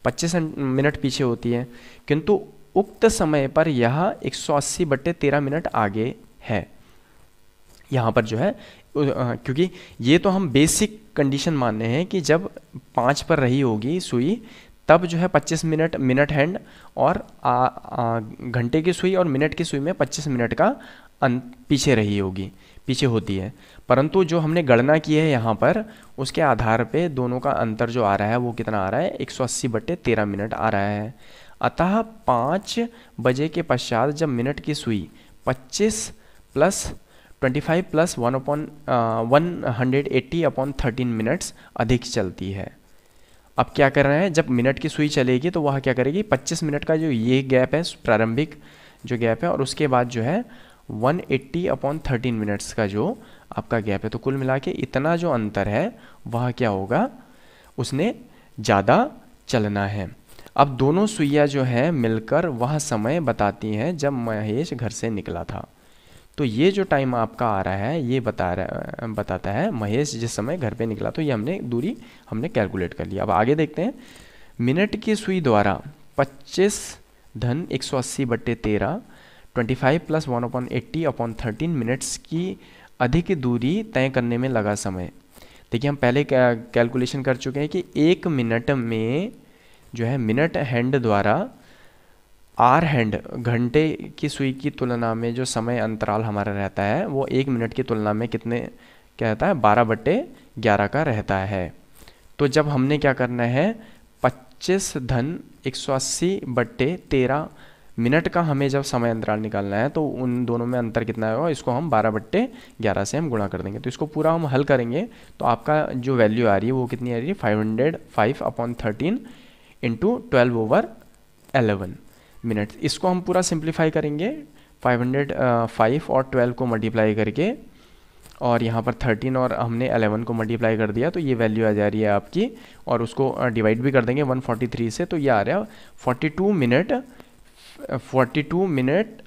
पच्चीस अं, मिनट पीछे होती है किंतु उक्त समय पर यह एक बटे तेरह मिनट आगे है यहाँ पर जो है क्योंकि ये तो हम बेसिक कंडीशन मानने हैं कि जब पाँच पर रही होगी सुई तब जो है 25 मिनट मिनट हैंड और घंटे की सुई और मिनट की सुई में 25 मिनट का अंत पीछे रही होगी पीछे होती है परंतु जो हमने गणना की है यहाँ पर उसके आधार पे दोनों का अंतर जो आ रहा है वो कितना आ रहा है 180 बटे तेरह मिनट आ रहा है अतः पाँच बजे के पश्चात जब मिनट की सुई 25 plus twenty five plus one upon one hundred eighty upon thirteen minutes अधिक चलती है अब क्या कर रहे हैं जब मिनट की सुई चलेगी तो वह क्या करेगी 25 मिनट का जो ये गैप है प्रारंभिक जो गैप है और उसके बाद जो है 180 एट्टी अपॉन थर्टीन मिनट्स का जो आपका गैप है तो कुल मिला के इतना जो अंतर है वह क्या होगा उसने ज़्यादा चलना है अब दोनों सुइया जो है मिलकर वह समय बताती हैं जब महेश घर से निकला था तो ये जो टाइम आपका आ रहा है ये बता रहा बताता है महेश जिस समय घर पे निकला तो ये हमने दूरी हमने कैलकुलेट कर लिया अब आगे देखते हैं मिनट की सुई द्वारा 25 धन 180 सौ अस्सी बट्टे तेरह twenty five plus one upon eighty upon thirteen minutes की अधिक दूरी तय करने में लगा समय देखिए हम पहले कैलकुलेशन कर चुके हैं कि एक मिनट में जो है मिनट हैंड द्वारा आर हैंड घंटे की सुई की तुलना में जो समय अंतराल हमारा रहता है वो एक मिनट की तुलना में कितने क्या रहता है बारह बट्टे ग्यारह का रहता है तो जब हमने क्या करना है पच्चीस धन एक सौ अस्सी बट्टे तेरह मिनट का हमें जब समय अंतराल निकालना है तो उन दोनों में अंतर कितना होगा इसको हम बारह बट्टे ग्यारह से हम गुणा कर देंगे तो इसको पूरा हम हल करेंगे तो आपका जो वैल्यू आ रही है वो कितनी आ रही है five hundred five upon thirteen into twelve over eleven minute इसको हम पूरा सिंप्लीफाई करेंगे 505 फाइव और 12 को मल्टीप्लाई करके और यहाँ पर 13 और हमने 11 को मल्टीप्लाई कर दिया तो ये वैल्यू आ जा रही है आपकी और उसको डिवाइड भी कर देंगे 143 से तो ये आ रहा है 42 minute 42 minute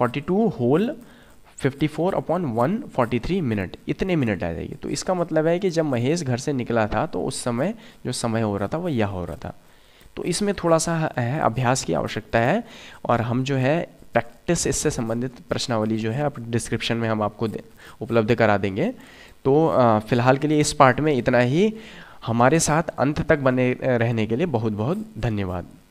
42 whole 54 four upon one forty minute इतने मिनट आ जाएगी तो इसका मतलब है कि जब महेश घर से निकला था तो उस समय जो समय हो रहा था वह यह हो रहा था तो इसमें थोड़ा सा है अभ्यास की आवश्यकता है और हम जो है प्रैक्टिस इससे संबंधित प्रश्नावली जो है आप डिस्क्रिप्शन में हम आपको उपलब्ध करा देंगे तो फिलहाल के लिए इस पार्ट में इतना ही हमारे साथ अंत तक बने रहने के लिए बहुत बहुत धन्यवाद